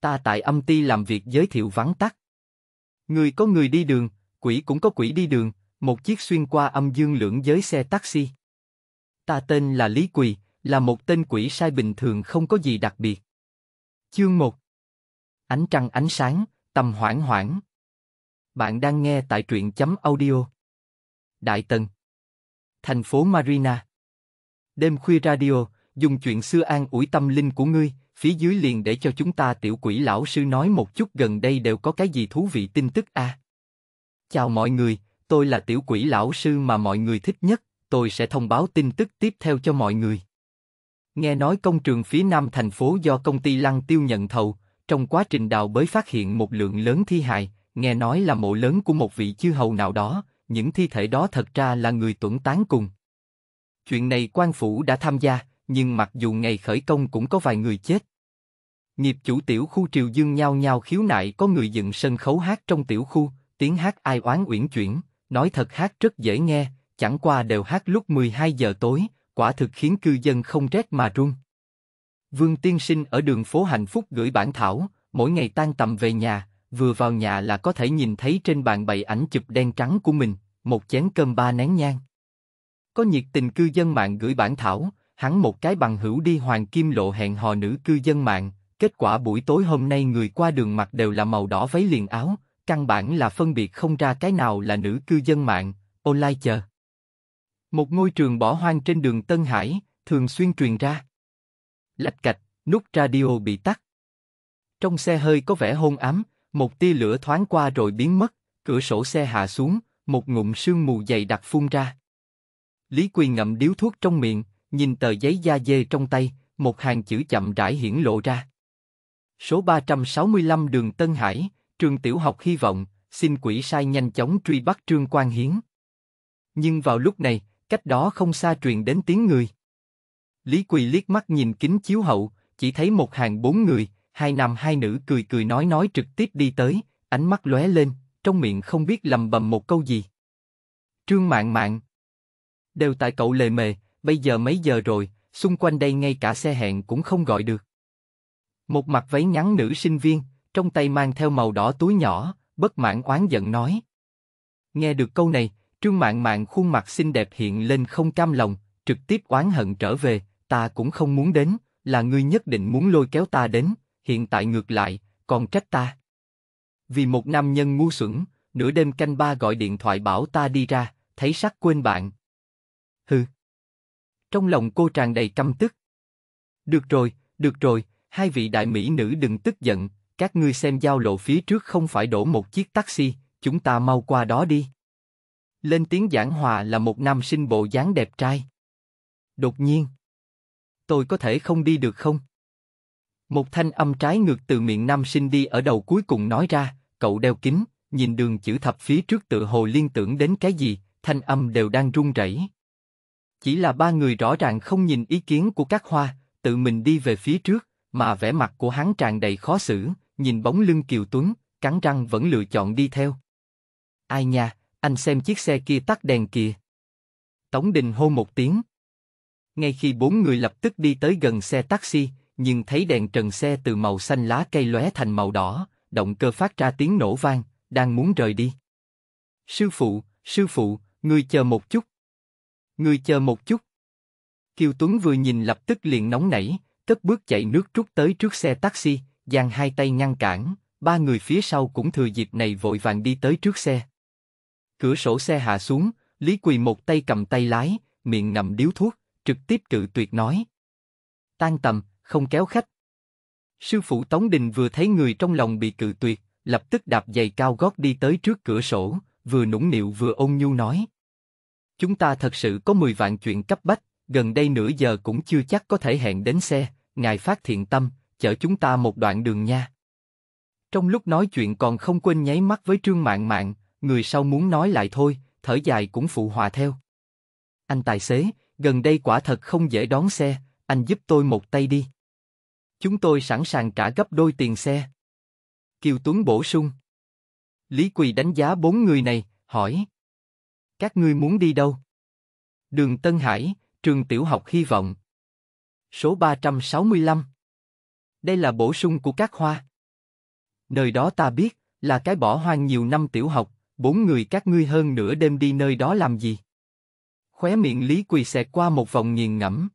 Ta tại âm ti làm việc giới thiệu vắng tắt. Người có người đi đường, quỷ cũng có quỷ đi đường, một chiếc xuyên qua âm dương lưỡng giới xe taxi. Ta tên là Lý Quỳ, là một tên quỷ sai bình thường không có gì đặc biệt. Chương 1 Ánh trăng ánh sáng, tầm hoảng hoảng. Bạn đang nghe tại truyện chấm audio. Đại Tần Thành phố Marina Đêm khuya radio, dùng chuyện xưa an ủi tâm linh của ngươi, phía dưới liền để cho chúng ta tiểu quỷ lão sư nói một chút gần đây đều có cái gì thú vị tin tức a. À? Chào mọi người, tôi là tiểu quỷ lão sư mà mọi người thích nhất, tôi sẽ thông báo tin tức tiếp theo cho mọi người. Nghe nói công trường phía nam thành phố do công ty Lăng Tiêu nhận thầu, trong quá trình đào bới phát hiện một lượng lớn thi hài, nghe nói là mộ lớn của một vị chư hầu nào đó, những thi thể đó thật ra là người tuẩn tán cùng. Chuyện này quan phủ đã tham gia, nhưng mặc dù ngày khởi công cũng có vài người chết, nghiệp chủ tiểu khu Triều Dương nhao nhao khiếu nại có người dựng sân khấu hát trong tiểu khu, tiếng hát ai oán uyển chuyển, nói thật hát rất dễ nghe, chẳng qua đều hát lúc 12 giờ tối, quả thực khiến cư dân không rét mà run. Vương Tiên Sinh ở đường phố Hạnh Phúc gửi bản thảo, mỗi ngày tan tầm về nhà, vừa vào nhà là có thể nhìn thấy trên bàn bày ảnh chụp đen trắng của mình, một chén cơm ba nén nhang. Có nhiệt tình cư dân mạng gửi bản thảo, hắn một cái bằng hữu đi Hoàng Kim Lộ hẹn hò nữ cư dân mạng, Kết quả buổi tối hôm nay người qua đường mặc đều là màu đỏ váy liền áo, căn bản là phân biệt không ra cái nào là nữ cư dân mạng, online chờ. Một ngôi trường bỏ hoang trên đường Tân Hải, thường xuyên truyền ra. Lạch cạch, nút radio bị tắt. Trong xe hơi có vẻ hôn ám, một tia lửa thoáng qua rồi biến mất, cửa sổ xe hạ xuống, một ngụm sương mù dày đặc phun ra. Lý Quy ngậm điếu thuốc trong miệng, nhìn tờ giấy da dê trong tay, một hàng chữ chậm rãi hiển lộ ra số 365 đường Tân Hải, trường tiểu học hy vọng, xin quỷ sai nhanh chóng truy bắt Trương Quang Hiến. Nhưng vào lúc này, cách đó không xa truyền đến tiếng người. Lý Quỳ liếc mắt nhìn kính chiếu hậu, chỉ thấy một hàng bốn người, hai nam hai nữ cười cười nói nói trực tiếp đi tới, ánh mắt lóe lên, trong miệng không biết lầm bầm một câu gì. Trương Mạn Mạn đều tại cậu lề mề, bây giờ mấy giờ rồi, xung quanh đây ngay cả xe hẹn cũng không gọi được. Một mặt váy ngắn nữ sinh viên, trong tay mang theo màu đỏ túi nhỏ, bất mãn oán giận nói. Nghe được câu này, Trương Mạn Mạn khuôn mặt xinh đẹp hiện lên không cam lòng, trực tiếp oán hận trở về, ta cũng không muốn đến, là ngươi nhất định muốn lôi kéo ta đến, hiện tại ngược lại, còn trách ta. Vì một nam nhân ngu xuẩn, nửa đêm canh ba gọi điện thoại bảo ta đi ra, thấy sắc quên bạn. Hừ. Trong lòng cô tràn đầy căm tức. Được rồi, được rồi, hai vị đại mỹ nữ đừng tức giận, các ngươi xem giao lộ phía trước không phải đổ một chiếc taxi, chúng ta mau qua đó đi. Lên tiếng giảng hòa là một nam sinh bộ dáng đẹp trai. Đột nhiên, tôi có thể không đi được không? Một thanh âm trái ngược từ miệng nam sinh đi ở đầu cuối cùng nói ra, cậu đeo kính, nhìn đường chữ thập phía trước tự hồ liên tưởng đến cái gì, thanh âm đều đang run rẩy. Chỉ là ba người rõ ràng không nhìn ý kiến của các hoa, tự mình đi về phía trước, mà vẻ mặt của hắn tràn đầy khó xử, nhìn bóng lưng Kiều Tuấn, cắn răng vẫn lựa chọn đi theo. Ai nha, anh xem chiếc xe kia tắt đèn kìa. Tống Đình hô một tiếng. Ngay khi bốn người lập tức đi tới gần xe taxi, nhưng thấy đèn trần xe từ màu xanh lá cây lóe thành màu đỏ, động cơ phát ra tiếng nổ vang, đang muốn rời đi. Sư phụ, sư phụ, ngươi chờ một chút. Ngươi chờ một chút. Kiều Tuấn vừa nhìn lập tức liền nóng nảy, tất bước chạy nước rút tới trước xe taxi, giang hai tay ngăn cản, ba người phía sau cũng thừa dịp này vội vàng đi tới trước xe. Cửa sổ xe hạ xuống, Lý Quỳ một tay cầm tay lái, miệng ngậm điếu thuốc, trực tiếp cự tuyệt nói. Tan tầm, không kéo khách. Sư phụ Tống Đình vừa thấy người trong lòng bị cự tuyệt, lập tức đạp giày cao gót đi tới trước cửa sổ, vừa nũng nịu vừa ôn nhu nói. Chúng ta thật sự có 10 vạn chuyện cấp bách, gần đây nửa giờ cũng chưa chắc có thể hẹn đến xe, ngài phát thiện tâm, chở chúng ta một đoạn đường nha. Trong lúc nói chuyện còn không quên nháy mắt với Trương Mạn Mạn, người sau muốn nói lại thôi, thở dài cũng phụ hòa theo. Anh tài xế, gần đây quả thật không dễ đón xe, anh giúp tôi một tay đi. Chúng tôi sẵn sàng trả gấp đôi tiền xe. Kiều Tuấn bổ sung. Lý Quỳ đánh giá bốn người này, hỏi. Các ngươi muốn đi đâu? Đường Tân Hải, trường tiểu học hy vọng. Số 365 Đây là bổ sung của các hoa. Nơi đó ta biết, là cái bỏ hoang nhiều năm tiểu học, bốn người các ngươi hơn nửa đêm đi nơi đó làm gì? Khóe miệng Lý Quỳ xẹt qua một vòng nghiền ngẫm.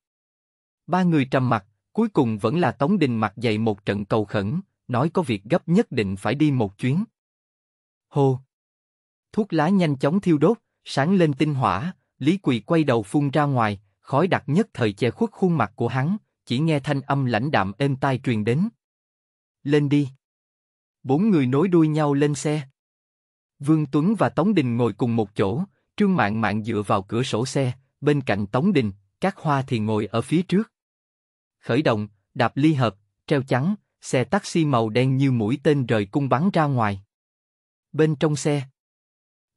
Ba người trầm mặt, cuối cùng vẫn là Tống Đình mặc dày một trận cầu khẩn, nói có việc gấp nhất định phải đi một chuyến. Hô! Thuốc lá nhanh chóng thiêu đốt, sáng lên tinh hỏa, Lý Quỳ quay đầu phun ra ngoài, khói đặc nhất thời che khuất khuôn mặt của hắn, chỉ nghe thanh âm lãnh đạm êm tai truyền đến. Lên đi. Bốn người nối đuôi nhau lên xe. Vương Tuấn và Tống Đình ngồi cùng một chỗ, Trương Mạn Mạn dựa vào cửa sổ xe, bên cạnh Tống Đình, các hoa thì ngồi ở phía trước. Khởi động, đạp ly hợp, treo chắn xe taxi màu đen như mũi tên rời cung bắn ra ngoài. Bên trong xe,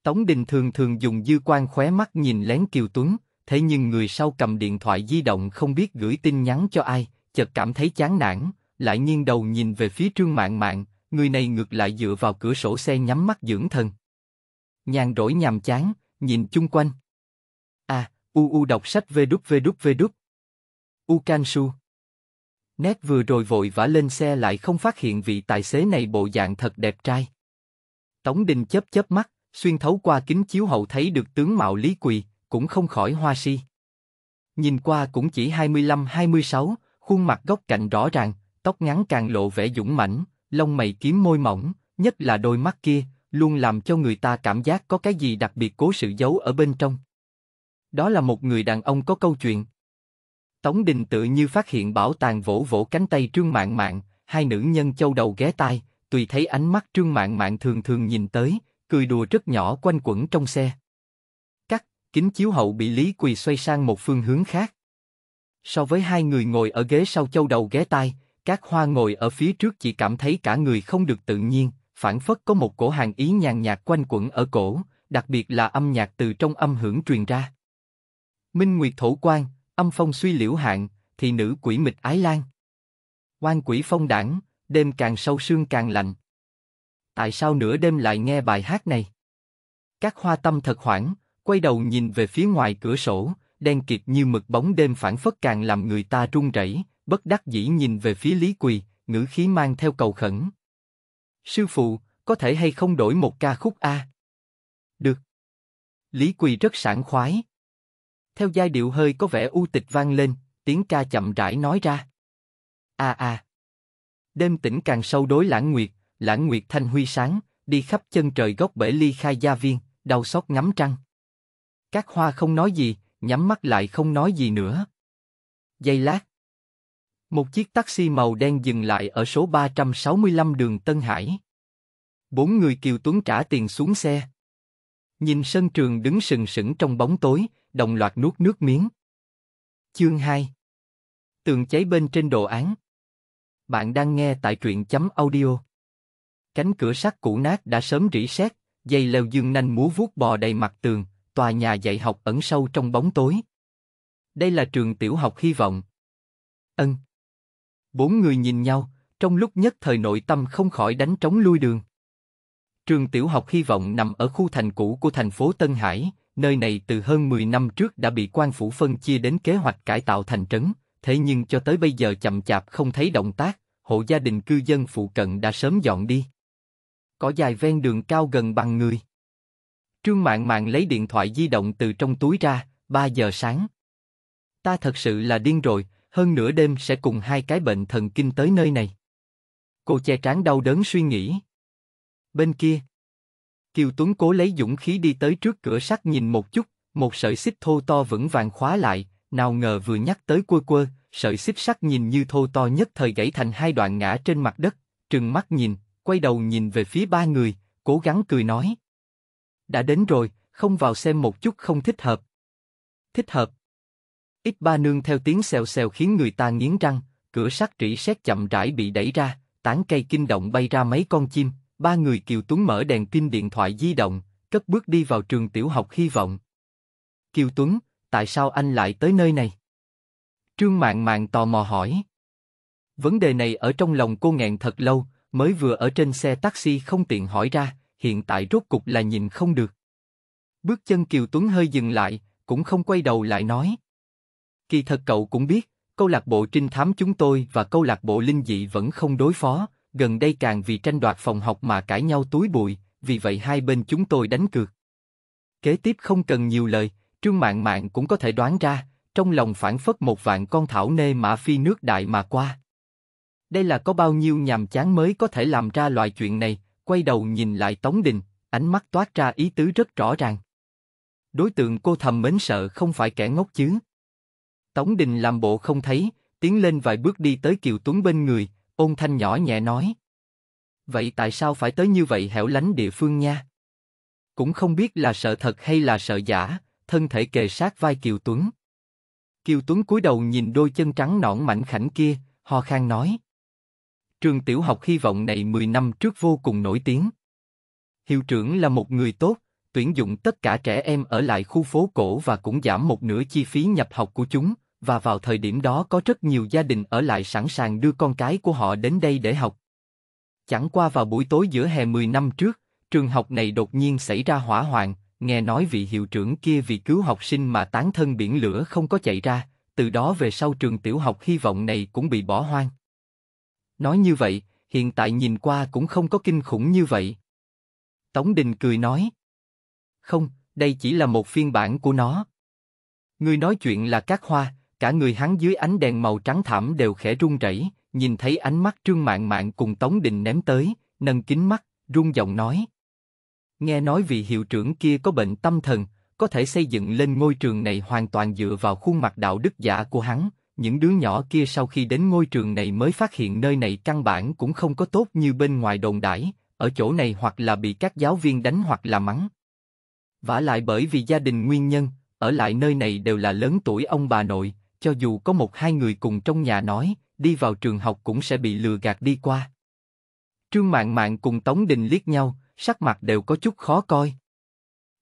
Tống Đình thường thường dùng dư quan khóe mắt nhìn lén Kiều Tuấn, thế nhưng người sau cầm điện thoại di động không biết gửi tin nhắn cho ai, chợt cảm thấy chán nản, lại nghiêng đầu nhìn về phía trương mạng mạng, người này ngược lại dựa vào cửa sổ xe nhắm mắt dưỡng thần. Nhàn rỗi nhàm chán, nhìn chung quanh. À, u u đọc sách vê đúc vê đúc vê đúc U can su. Nét vừa rồi vội vã lên xe lại không phát hiện vị tài xế này bộ dạng thật đẹp trai. Tống Đình chớp chớp mắt, xuyên thấu qua kính chiếu hậu thấy được tướng mạo Lý Quỳ, cũng không khỏi hoa si. Nhìn qua cũng chỉ 25-26, khuôn mặt góc cạnh rõ ràng, tóc ngắn càng lộ vẻ dũng mãnh, lông mày kiếm môi mỏng, nhất là đôi mắt kia, luôn làm cho người ta cảm giác có cái gì đặc biệt cố sự giấu ở bên trong. Đó là một người đàn ông có câu chuyện. Tống Đình tự như phát hiện bảo tàng vỗ vỗ cánh tay Trương Mạn Mạn, hai nữ nhân châu đầu ghé tai, tùy thấy ánh mắt Trương Mạn Mạn thường thường nhìn tới, cười đùa rất nhỏ quanh quẩn trong xe kính chiếu hậu bị Lý Quỳ xoay sang một phương hướng khác. So với hai người ngồi ở ghế sau châu đầu ghé tai, các hoa ngồi ở phía trước chỉ cảm thấy cả người không được tự nhiên, phản phất có một cổ hàng ý nhàn nhạt quanh quẩn ở cổ, đặc biệt là âm nhạc từ trong âm hưởng truyền ra. Minh Nguyệt Thổ quan, âm phong suy liễu hạng, thì nữ quỷ mịch ái lan. Quan quỷ phong đảng, đêm càng sâu sương càng lạnh. Tại sao nửa đêm lại nghe bài hát này? Các hoa tâm thật hoảng, quay đầu nhìn về phía ngoài cửa sổ, đen kịt như mực bóng đêm phản phất càng làm người ta run rẩy, bất đắc dĩ nhìn về phía Lý Quỳ, ngữ khí mang theo cầu khẩn. Sư phụ, có thể hay không đổi một ca khúc A? Được. Lý Quỳ rất sảng khoái. Theo giai điệu hơi có vẻ u tịch vang lên, tiếng ca chậm rãi nói ra. A a. Đêm tĩnh càng sâu đối lãng nguyệt, lãng nguyệt thanh huy sáng, đi khắp chân trời góc bể ly khai gia viên, đau xót ngắm trăng. Các hoa không nói gì, nhắm mắt lại không nói gì nữa. Giây lát. Một chiếc taxi màu đen dừng lại ở số 365 đường Tân Hải. Bốn người Kiều Tuấn trả tiền xuống xe. Nhìn sân trường đứng sừng sững trong bóng tối, đồng loạt nuốt nước miếng. Chương 2 Tường cháy bên trên đồ án Bạn đang nghe tại truyện chấm audio Cánh cửa sắt cũ nát đã sớm rỉ sét, dây leo dương nanh múa vuốt bò đầy mặt tường, tòa nhà dạy học ẩn sâu trong bóng tối. Đây là trường tiểu học hy vọng. Ân. Bốn người nhìn nhau, trong lúc nhất thời nội tâm không khỏi đánh trống lui đường. Trường tiểu học hy vọng nằm ở khu thành cũ của thành phố Tân Hải, nơi này từ hơn 10 năm trước đã bị quan phủ phân chia đến kế hoạch cải tạo thành trấn, thế nhưng cho tới bây giờ chậm chạp không thấy động tác, hộ gia đình cư dân phụ cận đã sớm dọn đi. Cỏ dài ven đường cao gần bằng người. Trương Mạn Mạn lấy điện thoại di động từ trong túi ra, 3 giờ sáng. Ta thật sự là điên rồi, hơn nửa đêm sẽ cùng hai cái bệnh thần kinh tới nơi này. Cô che trán đau đớn suy nghĩ. Bên kia, Kiều Tuấn cố lấy dũng khí đi tới trước cửa sắt nhìn một chút, một sợi xích thô to vững vàng khóa lại, nào ngờ vừa nhắc tới quơ quơ, sợi xích sắt nhìn như thô to nhất thời gãy thành hai đoạn ngã trên mặt đất, trừng mắt nhìn, quay đầu nhìn về phía ba người, cố gắng cười nói đã đến rồi, không vào xem một chút không thích hợp. Thích hợp. Ít ba nương theo tiếng xèo xèo khiến người ta nghiến răng, cửa sắt trĩ sét chậm rãi bị đẩy ra, tán cây kinh động bay ra mấy con chim, ba người Kiều Tuấn mở đèn pin điện thoại di động, cất bước đi vào trường tiểu học hy vọng. Kiều Tuấn, tại sao anh lại tới nơi này? Trương Mạn Mạn tò mò hỏi. Vấn đề này ở trong lòng cô nghẹn thật lâu, mới vừa ở trên xe taxi không tiện hỏi ra, hiện tại rốt cục là nhìn không được. Bước chân Kiều Tuấn hơi dừng lại, cũng không quay đầu lại nói. Kỳ thật cậu cũng biết, câu lạc bộ trinh thám chúng tôi và câu lạc bộ linh dị vẫn không đối phó, gần đây càng vì tranh đoạt phòng học mà cãi nhau túi bụi, vì vậy hai bên chúng tôi đánh cược. Kế tiếp không cần nhiều lời, Trương Mạn Mạn cũng có thể đoán ra, trong lòng phản phất một vạn con thảo nê mã phi nước đại mà qua. Đây là có bao nhiêu nhàm chán mới có thể làm ra loại chuyện này, quay đầu nhìn lại Tống Đình, ánh mắt toát ra ý tứ rất rõ ràng. Đối tượng cô thầm mến sợ không phải kẻ ngốc chứ. Tống Đình làm bộ không thấy, tiến lên vài bước đi tới Kiều Tuấn bên người, ôn thanh nhỏ nhẹ nói. Vậy tại sao phải tới như vậy hẻo lánh địa phương nha? Cũng không biết là sợ thật hay là sợ giả, thân thể kề sát vai Kiều Tuấn. Kiều Tuấn cúi đầu nhìn đôi chân trắng nõn mảnh khảnh kia, ho khan nói trường tiểu học hy vọng này 10 năm trước vô cùng nổi tiếng. Hiệu trưởng là một người tốt, tuyển dụng tất cả trẻ em ở lại khu phố cổ và cũng giảm một nửa chi phí nhập học của chúng, và vào thời điểm đó có rất nhiều gia đình ở lại sẵn sàng đưa con cái của họ đến đây để học. Chẳng qua vào buổi tối giữa hè 10 năm trước, trường học này đột nhiên xảy ra hỏa hoạn, nghe nói vị hiệu trưởng kia vì cứu học sinh mà tán thân biển lửa không có chạy ra, từ đó về sau trường tiểu học hy vọng này cũng bị bỏ hoang. Nói như vậy, hiện tại nhìn qua cũng không có kinh khủng như vậy. Tống Đình cười nói. Không, đây chỉ là một phiên bản của nó. Người nói chuyện là các hoa, cả người hắn dưới ánh đèn màu trắng thảm đều khẽ run rẩy, nhìn thấy ánh mắt trương mạn mạn cùng Tống Đình ném tới, nâng kính mắt, run giọng nói. Nghe nói vị hiệu trưởng kia có bệnh tâm thần, có thể xây dựng lên ngôi trường này hoàn toàn dựa vào khuôn mặt đạo đức giả của hắn, những đứa nhỏ kia sau khi đến ngôi trường này mới phát hiện nơi này căn bản cũng không có tốt như bên ngoài đồn đãi, ở chỗ này hoặc là bị các giáo viên đánh hoặc là mắng. Vả lại bởi vì gia đình nguyên nhân, ở lại nơi này đều là lớn tuổi ông bà nội, cho dù có một hai người cùng trong nhà nói, đi vào trường học cũng sẽ bị lừa gạt đi qua. Trương Mạn Mạn cùng Tống Đình liếc nhau, sắc mặt đều có chút khó coi.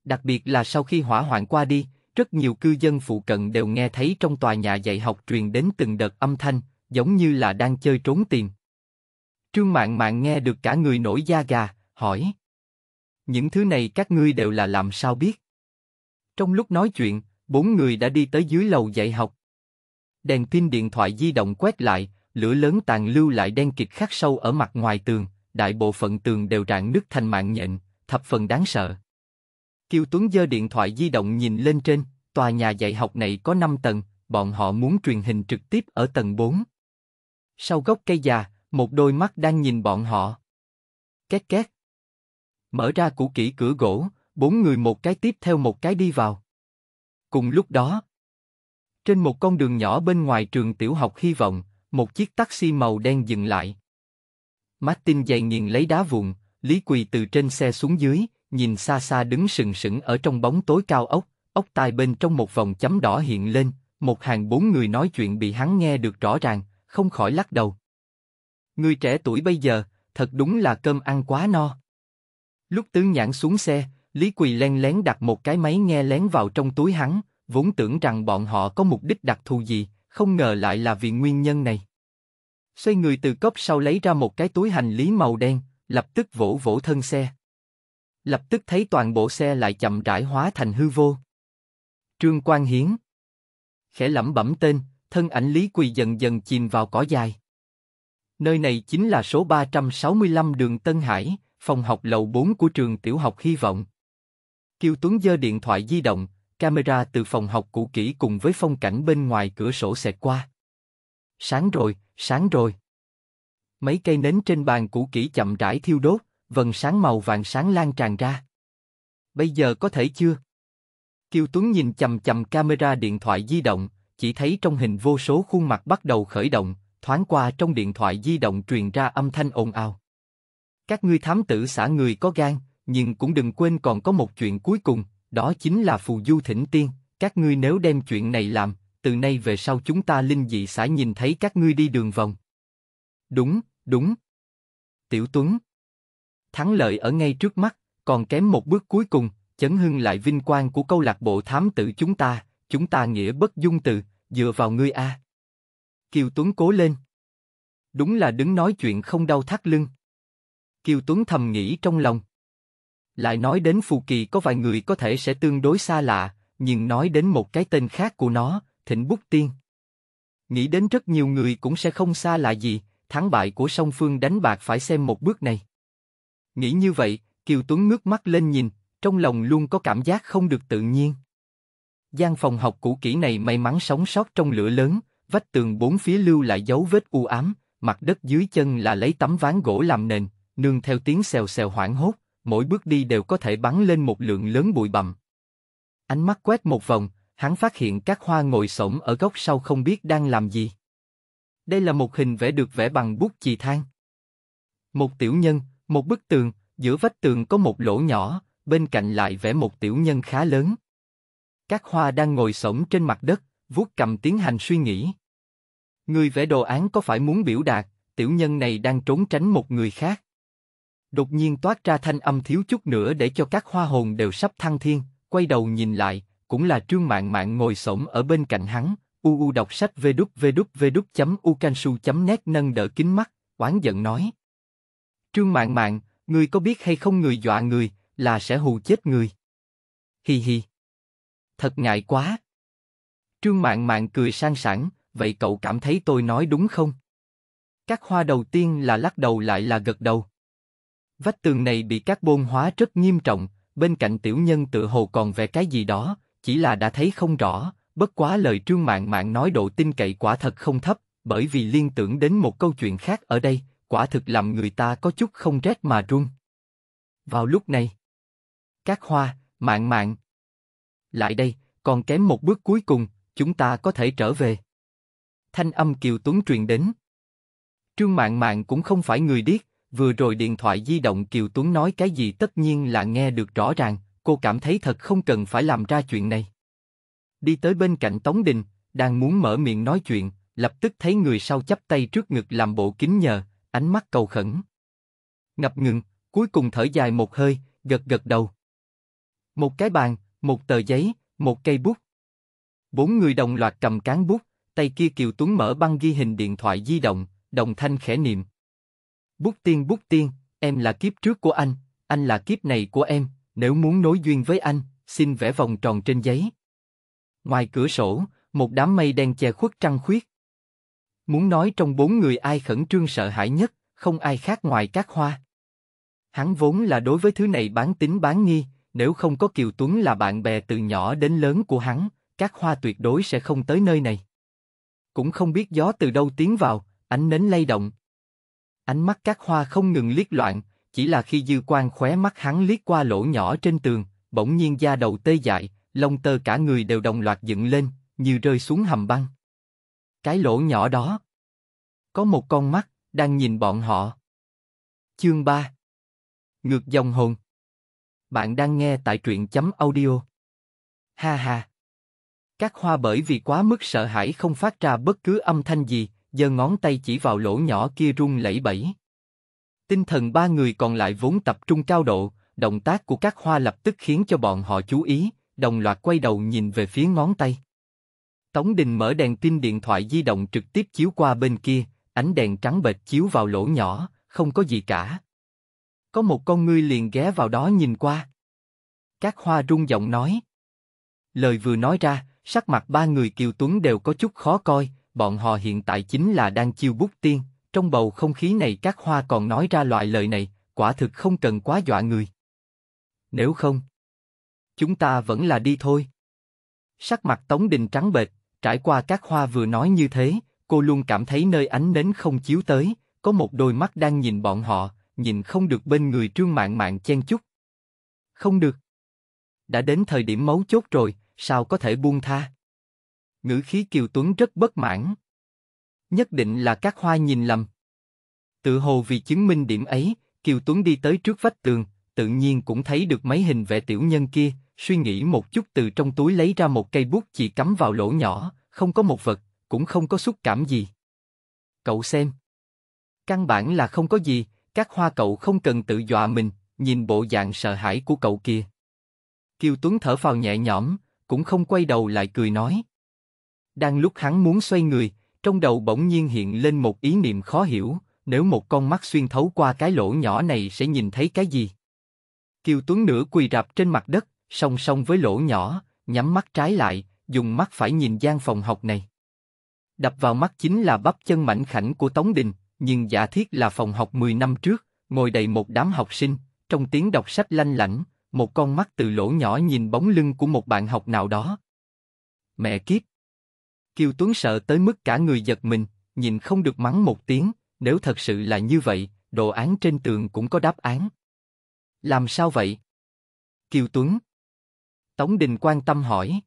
Đặc biệt là sau khi hỏa hoạn qua đi, rất nhiều cư dân phụ cận đều nghe thấy trong tòa nhà dạy học truyền đến từng đợt âm thanh, giống như là đang chơi trốn tìm. Trương Mạn Mạn nghe được cả người nổi da gà, hỏi: những thứ này các ngươi đều là làm sao biết? Trong lúc nói chuyện, bốn người đã đi tới dưới lầu dạy học. Đèn pin điện thoại di động quét lại, lửa lớn tàn lưu lại đen kịt khắc sâu ở mặt ngoài tường, đại bộ phận tường đều rạn nứt thành mạng nhện, thập phần đáng sợ. Kiều Tuấn giơ điện thoại di động nhìn lên trên, tòa nhà dạy học này có 5 tầng, bọn họ muốn truyền hình trực tiếp ở tầng 4. Sau gốc cây già, một đôi mắt đang nhìn bọn họ. Két két. Mở ra cũ kỹ cửa gỗ, bốn người một cái tiếp theo một cái đi vào. Cùng lúc đó, trên một con đường nhỏ bên ngoài trường tiểu học hy vọng, một chiếc taxi màu đen dừng lại. Martin dày nghiền lấy đá vụn, Lý Quỳ từ trên xe xuống dưới, nhìn xa xa đứng sừng sững ở trong bóng tối cao ốc, ốc tai bên trong một vòng chấm đỏ hiện lên, một hàng bốn người nói chuyện bị hắn nghe được rõ ràng, không khỏi lắc đầu. Người trẻ tuổi bây giờ, thật đúng là cơm ăn quá no. Lúc tứ nhãn xuống xe, Lý Quỳ len lén đặt một cái máy nghe lén vào trong túi hắn, vốn tưởng rằng bọn họ có mục đích đặc thù gì, không ngờ lại là vì nguyên nhân này. Xoay người từ cốc sau lấy ra một cái túi hành lý màu đen, lập tức vỗ vỗ thân xe lập tức thấy toàn bộ xe lại chậm rãi hóa thành hư vô. Trương Quang Hiến Khẽ lẩm bẩm tên, thân ảnh Lý Quỳ dần dần chìm vào cỏ dài. Nơi này chính là số 365 đường Tân Hải, phòng học lầu 4 của trường tiểu học Hy Vọng. Kiều Tuấn giơ điện thoại di động, camera từ phòng học cũ kỹ cùng với phong cảnh bên ngoài cửa sổ xẹt qua. Sáng rồi, sáng rồi. Mấy cây nến trên bàn cũ kỹ chậm rãi thiêu đốt, vần sáng màu vàng sáng lan tràn ra. Bây giờ có thể chưa? Kiều Tuấn nhìn chầm chầm camera điện thoại di động, chỉ thấy trong hình vô số khuôn mặt bắt đầu khởi động, thoáng qua trong điện thoại di động truyền ra âm thanh ồn ào. Các ngươi thám tử xã người có gan, nhưng cũng đừng quên còn có một chuyện cuối cùng, đó chính là phù du thỉnh tiên. Các ngươi nếu đem chuyện này làm, từ nay về sau chúng ta linh dị xã nhìn thấy các ngươi đi đường vòng. Đúng, đúng. Tiểu Tuấn, thắng lợi ở ngay trước mắt, còn kém một bước cuối cùng, chấn hưng lại vinh quang của câu lạc bộ thám tử chúng ta, chúng ta nghĩa bất dung từ, dựa vào ngươi a. Kiều Tuấn cố lên. Đúng là đứng nói chuyện không đau thắt lưng. Kiều Tuấn thầm nghĩ trong lòng. Lại nói đến Phù Kỳ có vài người có thể sẽ tương đối xa lạ, nhưng nói đến một cái tên khác của nó, Thịnh Bút Tiên. Nghĩ đến rất nhiều người cũng sẽ không xa lạ gì, thắng bại của song phương đánh bạc phải xem một bước này. Nghĩ như vậy, Kiều Tuấn ngước mắt lên nhìn, trong lòng luôn có cảm giác không được tự nhiên. Gian phòng học cũ kỹ này may mắn sống sót trong lửa lớn, vách tường bốn phía lưu lại dấu vết u ám, mặt đất dưới chân là lấy tấm ván gỗ làm nền, nương theo tiếng xèo xèo hoảng hốt, mỗi bước đi đều có thể bắn lên một lượng lớn bụi bặm. Ánh mắt quét một vòng, hắn phát hiện các hoa ngồi xổm ở góc sau không biết đang làm gì. Đây là một hình vẽ được vẽ bằng bút chì than. Một tiểu nhân, một bức tường, giữa vách tường có một lỗ nhỏ, bên cạnh lại vẽ một tiểu nhân khá lớn. Các hoa đang ngồi sổng trên mặt đất, vuốt cầm tiến hành suy nghĩ. Người vẽ đồ án có phải muốn biểu đạt, tiểu nhân này đang trốn tránh một người khác. Đột nhiên toát ra thanh âm thiếu chút nữa để cho các hoa hồn đều sắp thăng thiên, quay đầu nhìn lại, cũng là trương mạng mạng ngồi sổng ở bên cạnh hắn, u u đọc sách vê đút vê chấm u cansu chấm nét nâng đỡ kính mắt, oán giận nói. Trương Mạn Mạn, người có biết hay không người dọa người là sẽ hù chết người. Hi hi. Thật ngại quá. Trương Mạn Mạn cười sang sảng, vậy cậu cảm thấy tôi nói đúng không? Các hoa đầu tiên là lắc đầu lại là gật đầu. Vách tường này bị carbon hóa rất nghiêm trọng, bên cạnh tiểu nhân tự hồ còn vẽ cái gì đó, chỉ là đã thấy không rõ, bất quá lời trương Mạn Mạn nói độ tin cậy quả thật không thấp, bởi vì liên tưởng đến một câu chuyện khác ở đây, quả thực làm người ta có chút không rét mà run. Vào lúc này, các hoa, mạng mạng, lại đây, còn kém một bước cuối cùng, chúng ta có thể trở về. Thanh âm Kiều Tuấn truyền đến. Trương Mạn Mạn cũng không phải người điếc, vừa rồi điện thoại di động Kiều Tuấn nói cái gì tất nhiên là nghe được rõ ràng, cô cảm thấy thật không cần phải làm ra chuyện này. Đi tới bên cạnh Tống Đình, đang muốn mở miệng nói chuyện, lập tức thấy người sau chắp tay trước ngực làm bộ kính nhờ, ánh mắt cầu khẩn. Ngập ngừng, cuối cùng thở dài một hơi, gật gật đầu. Một cái bàn, một tờ giấy, một cây bút. Bốn người đồng loạt cầm cán bút, tay kia Kiều Tuấn mở băng ghi hình điện thoại di động, đồng thanh khẽ niệm. Bút tiên bút tiên, em là kiếp trước của anh, anh là kiếp này của em, nếu muốn nối duyên với anh, xin vẽ vòng tròn trên giấy. Ngoài cửa sổ, một đám mây đen che khuất trăng khuyết. Muốn nói trong bốn người ai khẩn trương sợ hãi nhất, không ai khác ngoài các hoa. Hắn vốn là đối với thứ này bán tính bán nghi, nếu không có Kiều Tuấn là bạn bè từ nhỏ đến lớn của hắn, các hoa tuyệt đối sẽ không tới nơi này. Cũng không biết gió từ đâu tiến vào, ánh nến lay động. Ánh mắt các hoa không ngừng liếc loạn, chỉ là khi dư quan khóe mắt hắn liếc qua lỗ nhỏ trên tường, bỗng nhiên da đầu tê dại, lông tơ cả người đều đồng loạt dựng lên, như rơi xuống hầm băng. Cái lỗ nhỏ đó. Có một con mắt, đang nhìn bọn họ. Chương 3 Ngược dòng hồn Bạn đang nghe tại truyện chấm audio. Ha ha. Các hoa bởi vì quá mức sợ hãi không phát ra bất cứ âm thanh gì, giơ ngón tay chỉ vào lỗ nhỏ kia run lẩy bẩy. Tinh thần ba người còn lại vốn tập trung cao độ, động tác của các hoa lập tức khiến cho bọn họ chú ý, đồng loạt quay đầu nhìn về phía ngón tay. Tống Đình mở đèn pin điện thoại di động trực tiếp chiếu qua bên kia, ánh đèn trắng bệt chiếu vào lỗ nhỏ, không có gì cả. Có một con ngươi liền ghé vào đó nhìn qua. Các hoa rung giọng nói. Lời vừa nói ra, sắc mặt ba người Kiều Tuấn đều có chút khó coi, bọn họ hiện tại chính là đang chiêu bút tiên, trong bầu không khí này các hoa còn nói ra loại lời này, quả thực không cần quá dọa người. Nếu không, chúng ta vẫn là đi thôi. Sắc mặt Tống Đình trắng bệch, Trải qua các hoa vừa nói như thế, cô luôn cảm thấy nơi ánh nến không chiếu tới, có một đôi mắt đang nhìn bọn họ, nhìn không được bên người trương mạng mạng chen chút. Không được. Đã đến thời điểm mấu chốt rồi, sao có thể buông tha? Ngữ khí Kiều Tuấn rất bất mãn. Nhất định là các hoa nhìn lầm. Tự hồ vì chứng minh điểm ấy, Kiều Tuấn đi tới trước vách tường, tự nhiên cũng thấy được mấy hình vẽ tiểu nhân kia, suy nghĩ một chút từ trong túi lấy ra một cây bút chỉ cắm vào lỗ nhỏ, không có một vật, cũng không có xúc cảm gì. Cậu xem. Căn bản là không có gì, các hoa cậu không cần tự dọa mình, nhìn bộ dạng sợ hãi của cậu kia. Kiều Tuấn thở phào nhẹ nhõm, cũng không quay đầu lại cười nói. Đang lúc hắn muốn xoay người, trong đầu bỗng nhiên hiện lên một ý niệm khó hiểu, nếu một con mắt xuyên thấu qua cái lỗ nhỏ này sẽ nhìn thấy cái gì? Kiều Tuấn nửa quỳ rạp trên mặt đất, song song với lỗ nhỏ, nhắm mắt trái lại, dùng mắt phải nhìn gian phòng học này. Đập vào mắt chính là bắp chân mảnh khảnh của Tống Đình, nhưng giả thiết là phòng học 10 năm trước, ngồi đầy một đám học sinh, trong tiếng đọc sách lanh lảnh, một con mắt từ lỗ nhỏ nhìn bóng lưng của một bạn học nào đó. Mẹ kiếp! Kiều Tuấn sợ tới mức cả người giật mình, nhìn không được mắng một tiếng, nếu thật sự là như vậy, đồ án trên tường cũng có đáp án. Làm sao vậy? Kiều Tuấn, Tống Đình quan tâm hỏi.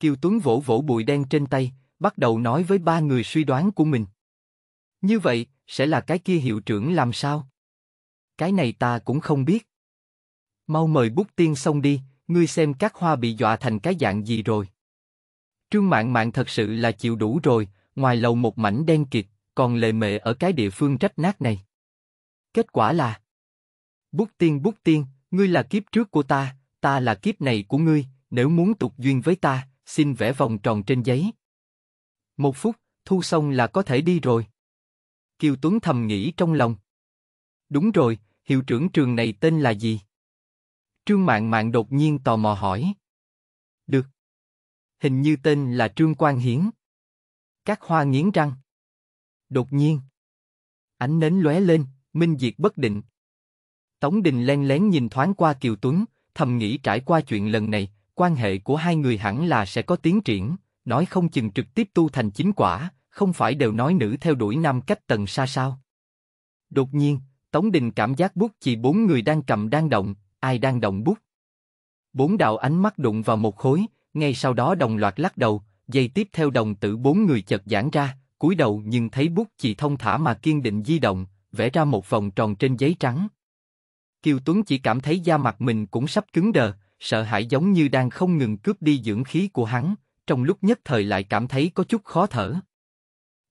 Kiều Tuấn vỗ vỗ bụi đen trên tay, bắt đầu nói với ba người suy đoán của mình. Như vậy, sẽ là cái kia hiệu trưởng làm sao? Cái này ta cũng không biết. Mau mời bút tiên xong đi, ngươi xem các hoa bị dọa thành cái dạng gì rồi. Trương Mạn Mạn thật sự là chịu đủ rồi, ngoài lầu một mảnh đen kịt, còn lề mệ ở cái địa phương rách nát này. Kết quả là Bút tiên bút tiên, ngươi là kiếp trước của ta, ta là kiếp này của ngươi, nếu muốn tục duyên với ta, xin vẽ vòng tròn trên giấy. Một phút, thu xong là có thể đi rồi. Kiều Tuấn thầm nghĩ trong lòng. Đúng rồi, hiệu trưởng trường này tên là gì? Trương Mạn Mạn đột nhiên tò mò hỏi. Được. Hình như tên là Trương Quang Hiển. Các hoa nghiến răng. Đột nhiên. Ánh nến lóe lên, minh diệt bất định. Tống Đình len lén nhìn thoáng qua Kiều Tuấn, thầm nghĩ trải qua chuyện lần này, quan hệ của hai người hẳn là sẽ có tiến triển, nói không chừng trực tiếp tu thành chính quả, không phải đều nói nữ theo đuổi nam cách tầng xa sao. Đột nhiên, Tống Đình cảm giác bút chỉ bốn người đang cầm đang động, ai đang động bút. Bốn đạo ánh mắt đụng vào một khối, ngay sau đó đồng loạt lắc đầu, dây tiếp theo đồng tử bốn người chợt giãn ra, cúi đầu nhưng thấy bút chỉ thông thả mà kiên định di động, vẽ ra một vòng tròn trên giấy trắng. Kiều Tuấn chỉ cảm thấy da mặt mình cũng sắp cứng đờ, sợ hãi giống như đang không ngừng cướp đi dưỡng khí của hắn, trong lúc nhất thời lại cảm thấy có chút khó thở.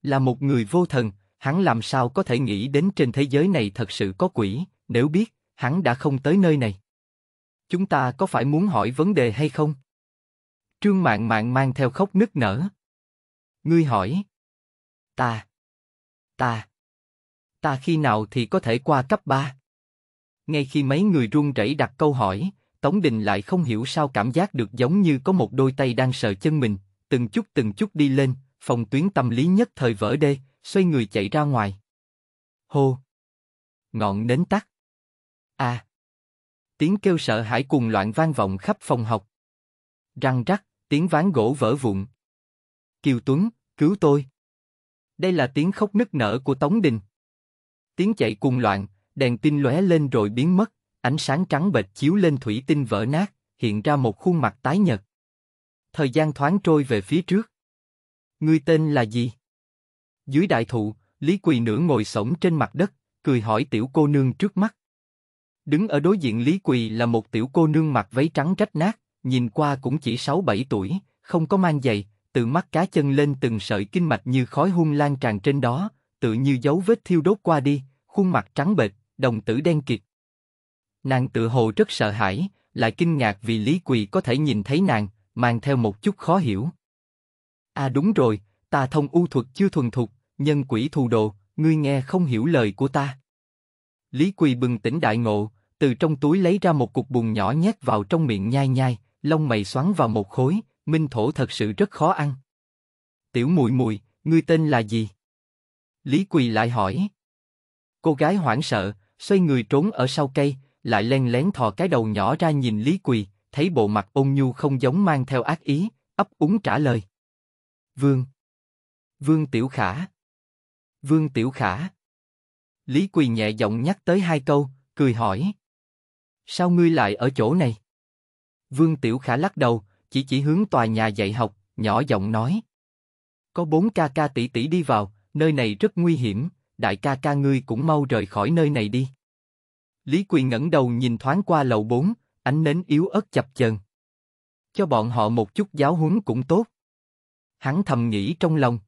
Là một người vô thần, hắn làm sao có thể nghĩ đến trên thế giới này thật sự có quỷ, nếu biết, hắn đã không tới nơi này. Chúng ta có phải muốn hỏi vấn đề hay không? Trương Mạn Mạn mang theo khóc nức nở. Ngươi hỏi. Ta. Ta. Ta khi nào thì có thể qua cấp 3? Ngay khi mấy người run rẩy đặt câu hỏi, Tống Đình lại không hiểu sao cảm giác được giống như có một đôi tay đang sờ chân mình, từng chút từng chút đi lên, phòng tuyến tâm lý nhất thời vỡ đê, xoay người chạy ra ngoài. Hô! Ngọn nến tắt. a à. Tiếng kêu sợ hãi cuồng loạn vang vọng khắp phòng học. Răng rắc, tiếng ván gỗ vỡ vụn. Kiều Tuấn, cứu tôi! Đây là tiếng khóc nức nở của Tống Đình. Tiếng chạy cuồng loạn, Đèn tin lóe lên rồi biến mất, ánh sáng trắng bệch chiếu lên thủy tinh vỡ nát, hiện ra một khuôn mặt tái nhợt. Thời gian thoáng trôi về phía trước. Ngươi tên là gì? Dưới đại thụ, Lý Quỳ nửa ngồi sổng trên mặt đất, cười hỏi tiểu cô nương trước mắt. Đứng ở đối diện Lý Quỳ là một tiểu cô nương mặc váy trắng rách nát, nhìn qua cũng chỉ 6-7 tuổi, không có mang giày, từ mắt cá chân lên từng sợi kinh mạch như khói hung lan tràn trên đó, tự như dấu vết thiêu đốt qua đi, khuôn mặt trắng bệch, đồng tử đen kịt. Nàng tự hồ rất sợ hãi, lại kinh ngạc vì Lý Quỳ có thể nhìn thấy nàng, mang theo một chút khó hiểu. À đúng rồi, ta thông u thuật chưa thuần thục, nhân quỷ thù đồ, ngươi nghe không hiểu lời của ta. Lý Quỳ bừng tỉnh đại ngộ, từ trong túi lấy ra một cục bùn nhỏ nhét vào trong miệng nhai nhai, lông mày xoắn vào một khối, minh thổ thật sự rất khó ăn. Tiểu mùi mùi, ngươi tên là gì? Lý Quỳ lại hỏi. Cô gái hoảng sợ, xoay người trốn ở sau cây, lại len lén thò cái đầu nhỏ ra nhìn Lý Quỳ, thấy bộ mặt ôn nhu không giống mang theo ác ý, ấp úng trả lời. Vương. Vương Tiểu Khả. Vương Tiểu Khả. Lý Quỳ nhẹ giọng nhắc tới hai câu, cười hỏi. Sao ngươi lại ở chỗ này? Vương Tiểu Khả lắc đầu, chỉ chỉ hướng tòa nhà dạy học, nhỏ giọng nói. Có bốn ca ca tỷ tỷ đi vào, nơi này rất nguy hiểm, đại ca ca ngươi cũng mau rời khỏi nơi này đi. Lý Quỳ ngẩng đầu nhìn thoáng qua lầu bốn, ánh nến yếu ớt chập chờn. Cho bọn họ một chút giáo huấn cũng tốt. Hắn thầm nghĩ trong lòng.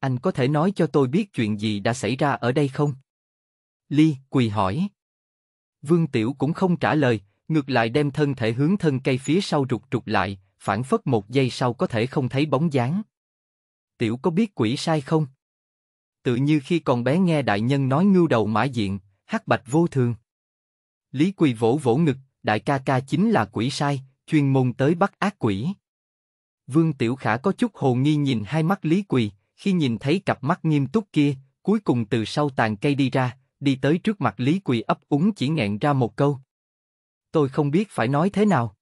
Anh có thể nói cho tôi biết chuyện gì đã xảy ra ở đây không? Lý Quỳ hỏi. Vương Tiểu cũng không trả lời, ngược lại đem thân thể hướng thân cây phía sau rụt rụt lại, phản phất một giây sau có thể không thấy bóng dáng. Tiểu có biết quỷ sai không? tự như khi còn bé nghe đại nhân nói ngưu đầu mã diện, hắc bạch vô thường. Lý Quỳ vỗ vỗ ngực, đại ca ca chính là quỷ sai, chuyên môn tới bắt ác quỷ. Vương Tiểu Khả có chút hồ nghi nhìn hai mắt Lý Quỳ, khi nhìn thấy cặp mắt nghiêm túc kia, cuối cùng từ sau tàn cây đi ra, đi tới trước mặt Lý Quỳ ấp úng chỉ nghẹn ra một câu. Tôi không biết phải nói thế nào.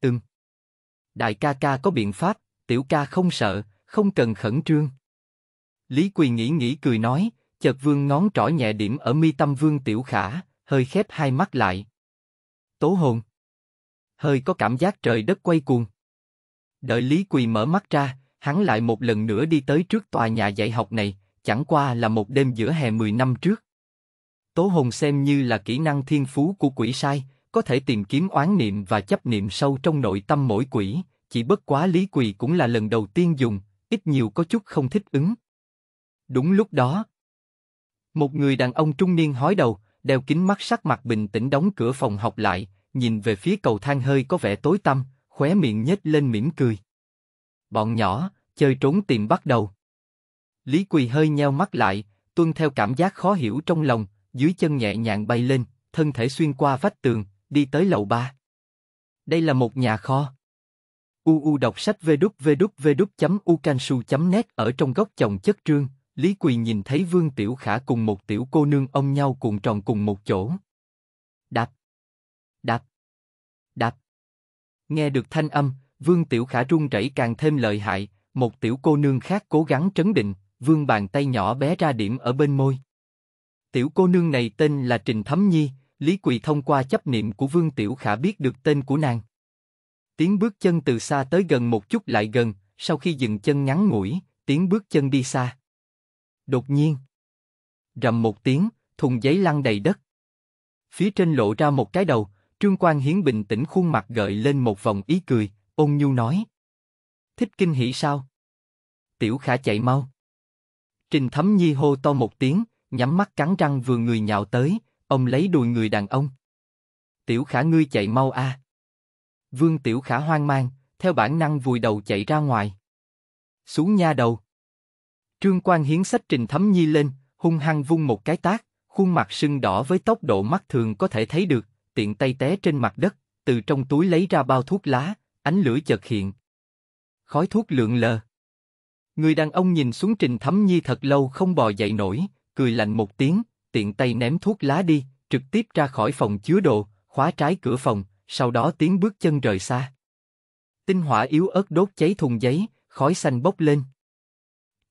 Ừm. Đại ca ca có biện pháp, tiểu ca không sợ, không cần khẩn trương. Lý Quỳ nghĩ nghĩ cười nói, chợt vương ngón trỏ nhẹ điểm ở mi tâm vương tiểu khả, hơi khép hai mắt lại. Tố hồn. Hơi có cảm giác trời đất quay cuồng. Đợi Lý Quỳ mở mắt ra, hắn lại một lần nữa đi tới trước tòa nhà dạy học này, chẳng qua là một đêm giữa hè 10 năm trước. Tố hồn xem như là kỹ năng thiên phú của quỷ sai, có thể tìm kiếm oán niệm và chấp niệm sâu trong nội tâm mỗi quỷ, chỉ bất quá Lý Quỳ cũng là lần đầu tiên dùng, ít nhiều có chút không thích ứng. Đúng lúc đó, một người đàn ông trung niên hói đầu, đeo kính mắt sắc mặt bình tĩnh đóng cửa phòng học lại, nhìn về phía cầu thang hơi có vẻ tối tăm, khóe miệng nhếch lên mỉm cười. Bọn nhỏ, chơi trốn tìm bắt đầu. Lý Quỳ hơi nheo mắt lại, tuân theo cảm giác khó hiểu trong lòng, dưới chân nhẹ nhàng bay lên, thân thể xuyên qua vách tường, đi tới lầu ba. Đây là một nhà kho. UU đọc sách vđvđvđ.ucansu.net ở trong góc chồng chất trương, Lý Quỳ nhìn thấy Vương Tiểu Khả cùng một tiểu cô nương ông nhau cuộn tròn cùng một chỗ. Đạp! Đạp! Đạp! Nghe được thanh âm, Vương Tiểu Khả run rẩy càng thêm lợi hại, một tiểu cô nương khác cố gắng trấn định, vương bàn tay nhỏ bé ra điểm ở bên môi. Tiểu cô nương này tên là Trình Thấm Nhi, Lý Quỳ thông qua chấp niệm của Vương Tiểu Khả biết được tên của nàng. Tiếng bước chân từ xa tới gần một chút lại gần, sau khi dừng chân ngắn ngủi, tiếng bước chân đi xa. Đột nhiên, rầm một tiếng, thùng giấy lăn đầy đất. Phía trên lộ ra một cái đầu, Trương Quang Hiến bình tĩnh khuôn mặt gợi lên một vòng ý cười, ôn nhu nói. Thích kinh hỉ sao? Tiểu khả chạy mau. Trình Thấm Nhi hô to một tiếng, nhắm mắt cắn răng vừa người nhào tới, ông lấy đùi người đàn ông. Tiểu khả ngươi chạy mau a. À. Vương Tiểu khả hoang mang, theo bản năng vùi đầu chạy ra ngoài. Xuống nha đầu. Trương Quang Hiến sách Trình Thấm Nhi lên, hung hăng vung một cái tát, khuôn mặt sưng đỏ với tốc độ mắt thường có thể thấy được, tiện tay té trên mặt đất, từ trong túi lấy ra bao thuốc lá, ánh lửa chợt hiện. Khói thuốc lượn lờ. Người đàn ông nhìn xuống Trình Thấm Nhi thật lâu không bò dậy nổi, cười lạnh một tiếng, tiện tay ném thuốc lá đi, trực tiếp ra khỏi phòng chứa đồ, khóa trái cửa phòng, sau đó tiến bước chân rời xa. Tinh hỏa yếu ớt đốt cháy thùng giấy, khói xanh bốc lên.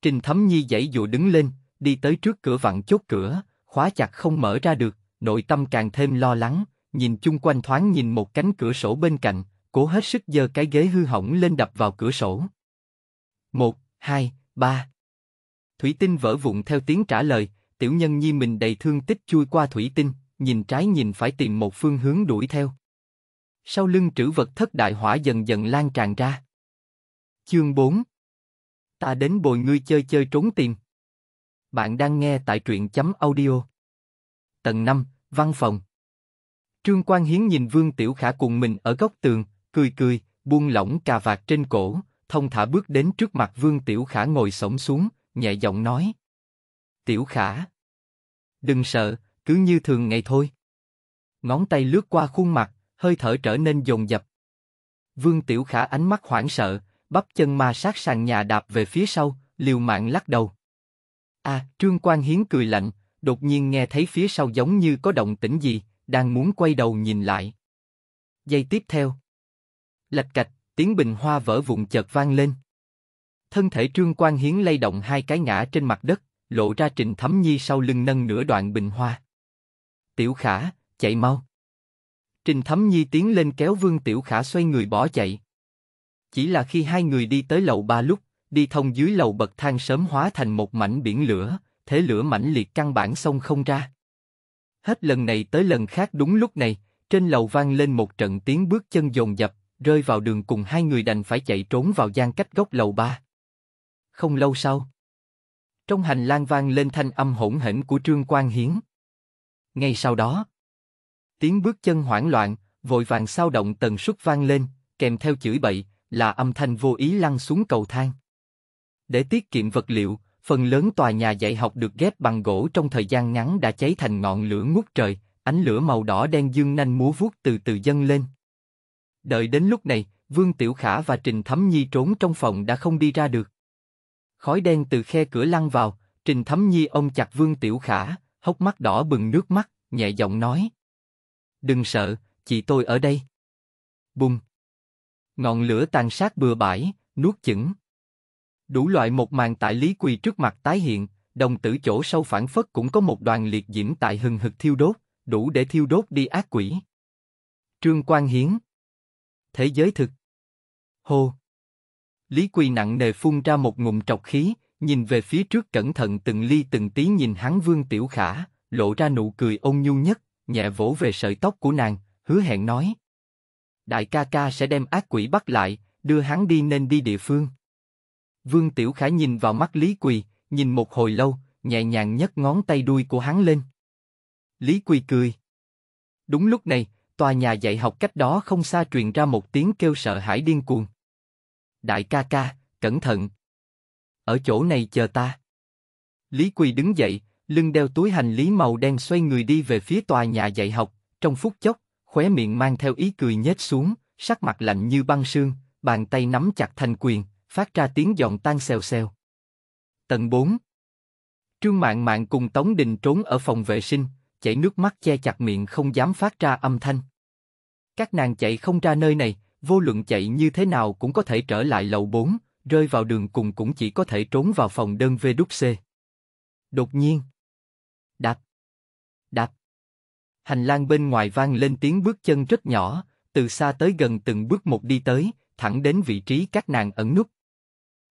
Trình Thấm Nhi dãy dụ đứng lên, đi tới trước cửa vặn chốt cửa, khóa chặt không mở ra được, nội tâm càng thêm lo lắng, nhìn chung quanh thoáng nhìn một cánh cửa sổ bên cạnh, cố hết sức giơ cái ghế hư hỏng lên đập vào cửa sổ. Một, hai, ba. Thủy tinh vỡ vụn theo tiếng trả lời, tiểu nhân nhi mình đầy thương tích chui qua thủy tinh, nhìn trái nhìn phải tìm một phương hướng đuổi theo. Sau lưng trữ vật thất đại hỏa dần dần lan tràn ra. Chương 4 Ta đến bồi ngươi chơi chơi trốn tìm. Bạn đang nghe tại truyện chấm audio. Tầng 5, văn phòng. Trương Quang Hiến nhìn Vương Tiểu Khả cùng mình ở góc tường, cười cười, buông lỏng cà vạt trên cổ, thông thả bước đến trước mặt Vương Tiểu Khả ngồi sổng xuống, nhẹ giọng nói. Tiểu Khả. Đừng sợ, cứ như thường ngày thôi. Ngón tay lướt qua khuôn mặt, hơi thở trở nên dồn dập. Vương Tiểu Khả ánh mắt hoảng sợ, bắp chân ma sát sàn nhà đạp về phía sau, liều mạng lắc đầu. a à, Trương Quang Hiến cười lạnh, đột nhiên nghe thấy phía sau giống như có động tĩnh gì, đang muốn quay đầu nhìn lại. Giây tiếp theo. Lạch cạch, tiếng bình hoa vỡ vụn chợt vang lên. Thân thể Trương Quang Hiến lay động hai cái ngã trên mặt đất, lộ ra trình thấm Nhi sau lưng nâng nửa đoạn bình hoa. Tiểu Khả, chạy mau. Trình thấm Nhi tiến lên kéo Vương Tiểu Khả xoay người bỏ chạy. Chỉ là khi hai người đi tới lầu ba lúc, đi thông dưới lầu bậc thang sớm hóa thành một mảnh biển lửa, thế lửa mãnh liệt căn bản xông không ra. Hết lần này tới lần khác đúng lúc này, trên lầu vang lên một trận tiếng bước chân dồn dập, rơi vào đường cùng hai người đành phải chạy trốn vào gian cách góc lầu ba. Không lâu sau, trong hành lang vang lên thanh âm hỗn hển của Trương Quang Hiến. Ngay sau đó, tiếng bước chân hoảng loạn, vội vàng sao động tần suất vang lên, kèm theo chửi bậy, là âm thanh vô ý lăn xuống cầu thang. Để tiết kiệm vật liệu, phần lớn tòa nhà dạy học được ghép bằng gỗ trong thời gian ngắn đã cháy thành ngọn lửa ngút trời, ánh lửa màu đỏ đen dương nanh múa vuốt từ từ dâng lên. Đợi đến lúc này, Vương Tiểu Khả và Trình Thấm Nhi trốn trong phòng đã không đi ra được. Khói đen từ khe cửa lăn vào, Trình Thấm Nhi ôm chặt Vương Tiểu Khả, hốc mắt đỏ bừng nước mắt, nhẹ giọng nói. Đừng sợ, chị tôi ở đây. Bùng, ngọn lửa tàn sát bừa bãi, nuốt chửng. Đủ loại một màn tại Lý Quỳ trước mặt tái hiện, đồng tử chỗ sâu phản phất cũng có một đoàn liệt diễm tại hừng hực thiêu đốt, đủ để thiêu đốt đi ác quỷ. Trương Quang Hiến Thế giới thực Hô Lý Quỳ nặng nề phun ra một ngụm trọc khí, nhìn về phía trước cẩn thận từng ly từng tí nhìn hắn Vương Tiểu Khả, lộ ra nụ cười ôn nhu nhất, nhẹ vỗ về sợi tóc của nàng, hứa hẹn nói đại ca ca sẽ đem ác quỷ bắt lại, đưa hắn đi nên đi địa phương. Vương Tiểu Khải nhìn vào mắt Lý Quỳ, nhìn một hồi lâu, nhẹ nhàng nhấc ngón tay đuôi của hắn lên. Lý Quỳ cười. Đúng lúc này, tòa nhà dạy học cách đó không xa truyền ra một tiếng kêu sợ hãi điên cuồng. Đại ca ca, cẩn thận. Ở chỗ này chờ ta. Lý Quỳ đứng dậy, lưng đeo túi hành lý màu đen xoay người đi về phía tòa nhà dạy học, trong phút chốc, khóe miệng mang theo ý cười nhếch xuống, sắc mặt lạnh như băng sương, bàn tay nắm chặt thành quyền, phát ra tiếng giòn tan xèo xèo. Tầng 4 Trương Mạn Mạn cùng Tống Đình trốn ở phòng vệ sinh, chảy nước mắt che chặt miệng không dám phát ra âm thanh. Các nàng chạy không ra nơi này, vô luận chạy như thế nào cũng có thể trở lại lầu 4, rơi vào đường cùng cũng chỉ có thể trốn vào phòng đơn vê Đột nhiên. Đạp. Đạp. Hành lang bên ngoài vang lên tiếng bước chân rất nhỏ, từ xa tới gần từng bước một đi tới, thẳng đến vị trí các nàng ẩn núp.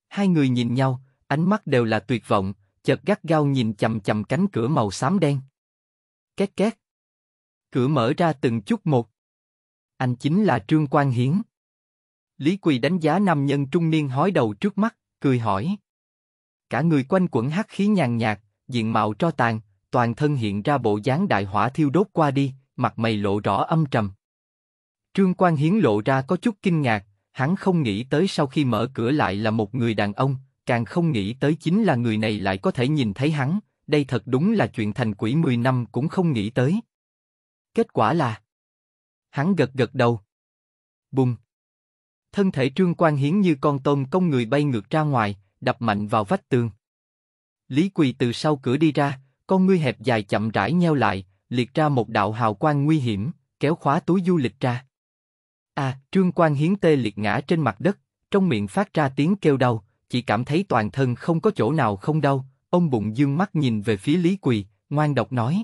Hai người nhìn nhau, ánh mắt đều là tuyệt vọng, chợt gắt gao nhìn chầm chầm cánh cửa màu xám đen. Két két. Cửa mở ra từng chút một. Anh chính là Trương Quang Hiến. Lý Quỳ đánh giá nam nhân trung niên hói đầu trước mắt, cười hỏi. Cả người quanh quẩn hắc khí nhàn nhạt, diện mạo cho tàn, toàn thân hiện ra bộ dáng đại hỏa thiêu đốt qua đi, mặt mày lộ rõ âm trầm. Trương Quang Hiến lộ ra có chút kinh ngạc, hắn không nghĩ tới sau khi mở cửa lại là một người đàn ông, càng không nghĩ tới chính là người này lại có thể nhìn thấy hắn, đây thật đúng là chuyện thành quỷ 10 năm cũng không nghĩ tới. Kết quả là Hắn gật gật đầu. Bùng. Thân thể Trương Quang Hiến như con tôm công người bay ngược ra ngoài, đập mạnh vào vách tường. Lý Quỳ từ sau cửa đi ra, con ngươi hẹp dài chậm rãi nheo lại, liệt ra một đạo hào quang nguy hiểm, kéo khóa túi du lịch ra. A, à, Trương Quang Hiến tê liệt ngã trên mặt đất, trong miệng phát ra tiếng kêu đau, chỉ cảm thấy toàn thân không có chỗ nào không đau, ông bụng dương mắt nhìn về phía Lý Quỳ, ngoan độc nói.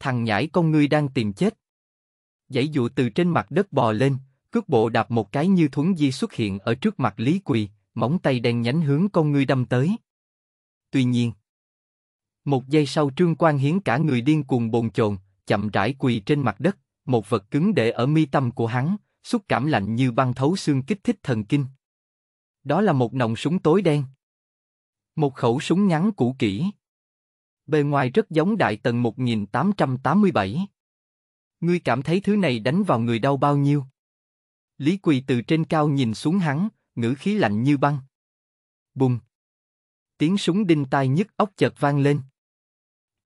Thằng nhãi con ngươi đang tìm chết. Dãy dụ từ trên mặt đất bò lên, cước bộ đạp một cái như thuấn di xuất hiện ở trước mặt Lý Quỳ, móng tay đen nhánh hướng con ngươi đâm tới. Tuy nhiên, một giây sau Trương Quang Hiến cả người điên cuồng bồn chồn, chậm rãi quỳ trên mặt đất, một vật cứng để ở mi tâm của hắn, xúc cảm lạnh như băng thấu xương kích thích thần kinh. Đó là một nòng súng tối đen. Một khẩu súng ngắn cũ kỹ. Bề ngoài rất giống đại tần 1887. Ngươi cảm thấy thứ này đánh vào người đau bao nhiêu? Lý Quỳ từ trên cao nhìn xuống hắn, ngữ khí lạnh như băng. Bùng! Tiếng súng đinh tai nhức óc chợt vang lên.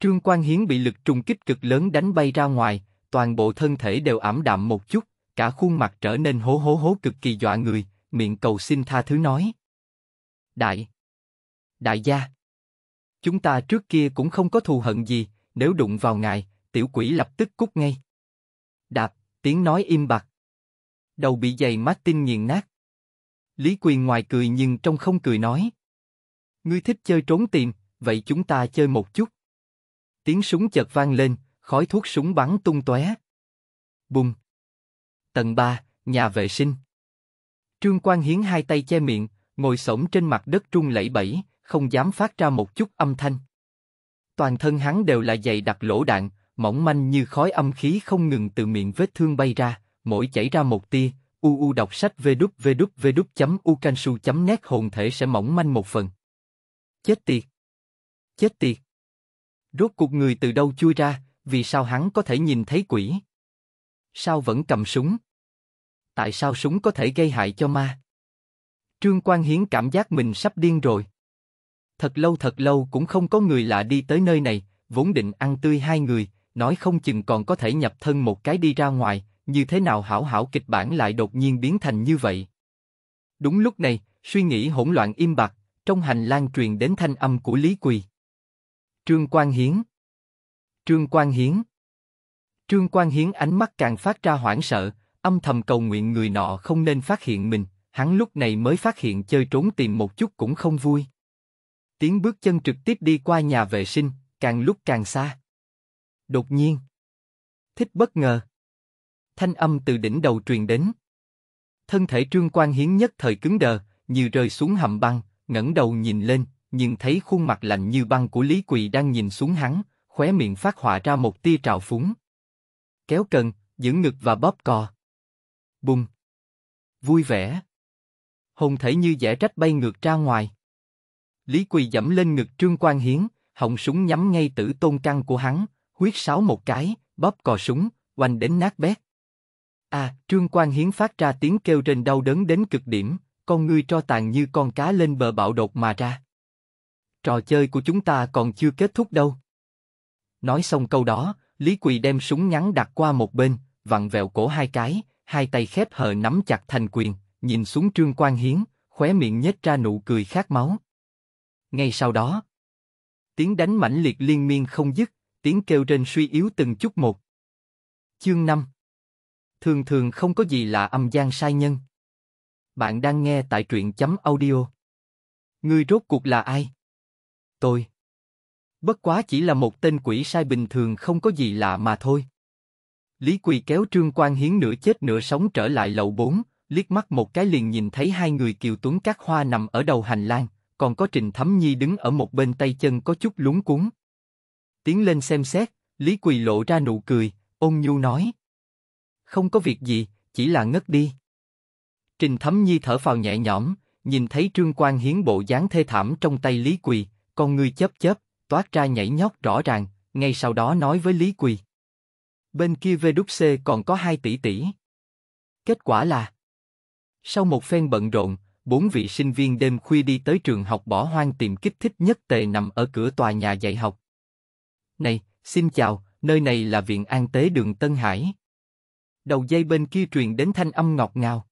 Trương Quang Hiến bị lực trùng kích cực lớn đánh bay ra ngoài, toàn bộ thân thể đều ảm đạm một chút, cả khuôn mặt trở nên hố hố hố cực kỳ dọa người, miệng cầu xin tha thứ nói. Đại! Đại gia! Chúng ta trước kia cũng không có thù hận gì, nếu đụng vào ngài, tiểu quỷ lập tức cút ngay. Đạp, tiếng nói im bặt. Đầu bị giày Martin nghiền nát. Lý Quyền ngoài cười nhưng trong không cười nói. Ngươi thích chơi trốn tìm, vậy chúng ta chơi một chút. Tiếng súng chợt vang lên, khói thuốc súng bắn tung tóe. Bùng. Tầng 3, nhà vệ sinh. Trương Quang Hiến hai tay che miệng, ngồi sổng trên mặt đất trung lẫy bẫy, không dám phát ra một chút âm thanh. Toàn thân hắn đều là dày đặc lỗ đạn, mỏng manh như khói âm khí không ngừng từ miệng vết thương bay ra, mỗi chảy ra một tia, u u đọc sách www.ucansu.net hồn thể sẽ mỏng manh một phần. Chết tiệt! Chết tiệt! Rốt cuộc người từ đâu chui ra, vì sao hắn có thể nhìn thấy quỷ? Sao vẫn cầm súng? Tại sao súng có thể gây hại cho ma? Trương Quang Hiến cảm giác mình sắp điên rồi. Thật lâu thật lâu cũng không có người lạ đi tới nơi này, vốn định ăn tươi hai người, nói không chừng còn có thể nhập thân một cái đi ra ngoài, như thế nào hảo hảo kịch bản lại đột nhiên biến thành như vậy. Đúng lúc này, suy nghĩ hỗn loạn im bặt, trong hành lang truyền đến thanh âm của Lý Quỳ. Trương Quang Hiến Trương Quang Hiến Trương Quang Hiến ánh mắt càng phát ra hoảng sợ, âm thầm cầu nguyện người nọ không nên phát hiện mình, hắn lúc này mới phát hiện chơi trốn tìm một chút cũng không vui. Tiếng bước chân trực tiếp đi qua nhà vệ sinh, càng lúc càng xa. Đột nhiên. Thích bất ngờ. Thanh âm từ đỉnh đầu truyền đến. Thân thể Trương Quang Hiến nhất thời cứng đờ, như rơi xuống hầm băng, ngẩng đầu nhìn lên, nhưng thấy khuôn mặt lạnh như băng của Lý Quỳ đang nhìn xuống hắn, khóe miệng phát họa ra một tia trào phúng. Kéo cần, giữ ngực và bóp cò. Bùng. Vui vẻ. hùng thể như dẻ trách bay ngược ra ngoài. Lý Quỳ dẫm lên ngực Trương Quang Hiến, họng súng nhắm ngay tử tôn căng của hắn, huyết sáo một cái, bóp cò súng, oanh đến nát bét. À, Trương Quang Hiến phát ra tiếng kêu trên đau đớn đến cực điểm, con ngươi cho tàn như con cá lên bờ bạo đột mà ra trò chơi của chúng ta còn chưa kết thúc đâu. Nói xong câu đó, Lý Quỳ đem súng ngắn đặt qua một bên, vặn vẹo cổ hai cái, hai tay khép hờ nắm chặt thành quyền, nhìn xuống Trương Quang Hiến, khóe miệng nhếch ra nụ cười khát máu. Ngay sau đó, tiếng đánh mãnh liệt liên miên không dứt, tiếng kêu trên suy yếu từng chút một. Chương 5 Thường thường không có gì là âm gian sai nhân. Bạn đang nghe tại truyện chấm audio. Người rốt cuộc là ai? tôi. Bất quá chỉ là một tên quỷ sai bình thường không có gì lạ mà thôi. Lý Quỳ kéo Trương Quang Hiến nửa chết nửa sống trở lại lầu 4, liếc mắt một cái liền nhìn thấy hai người Kiều Tuấn các hoa nằm ở đầu hành lang, còn có Trình Thấm Nhi đứng ở một bên tay chân có chút lúng cuốn. Tiến lên xem xét, Lý Quỳ lộ ra nụ cười, ôn nhu nói. Không có việc gì, chỉ là ngất đi. Trình Thấm Nhi thở phào nhẹ nhõm, nhìn thấy Trương Quang Hiến bộ dáng thê thảm trong tay Lý Quỳ, con người chớp chớp, toát ra nhảy nhót rõ ràng, ngay sau đó nói với Lý Quỳ. Bên kia VWC còn có 2 tỷ tỷ. Kết quả là Sau một phen bận rộn, bốn vị sinh viên đêm khuya đi tới trường học bỏ hoang tìm kích thích nhất tề nằm ở cửa tòa nhà dạy học. Này, xin chào, nơi này là Viện An Tế đường Tân Hải. Đầu dây bên kia truyền đến thanh âm ngọt ngào.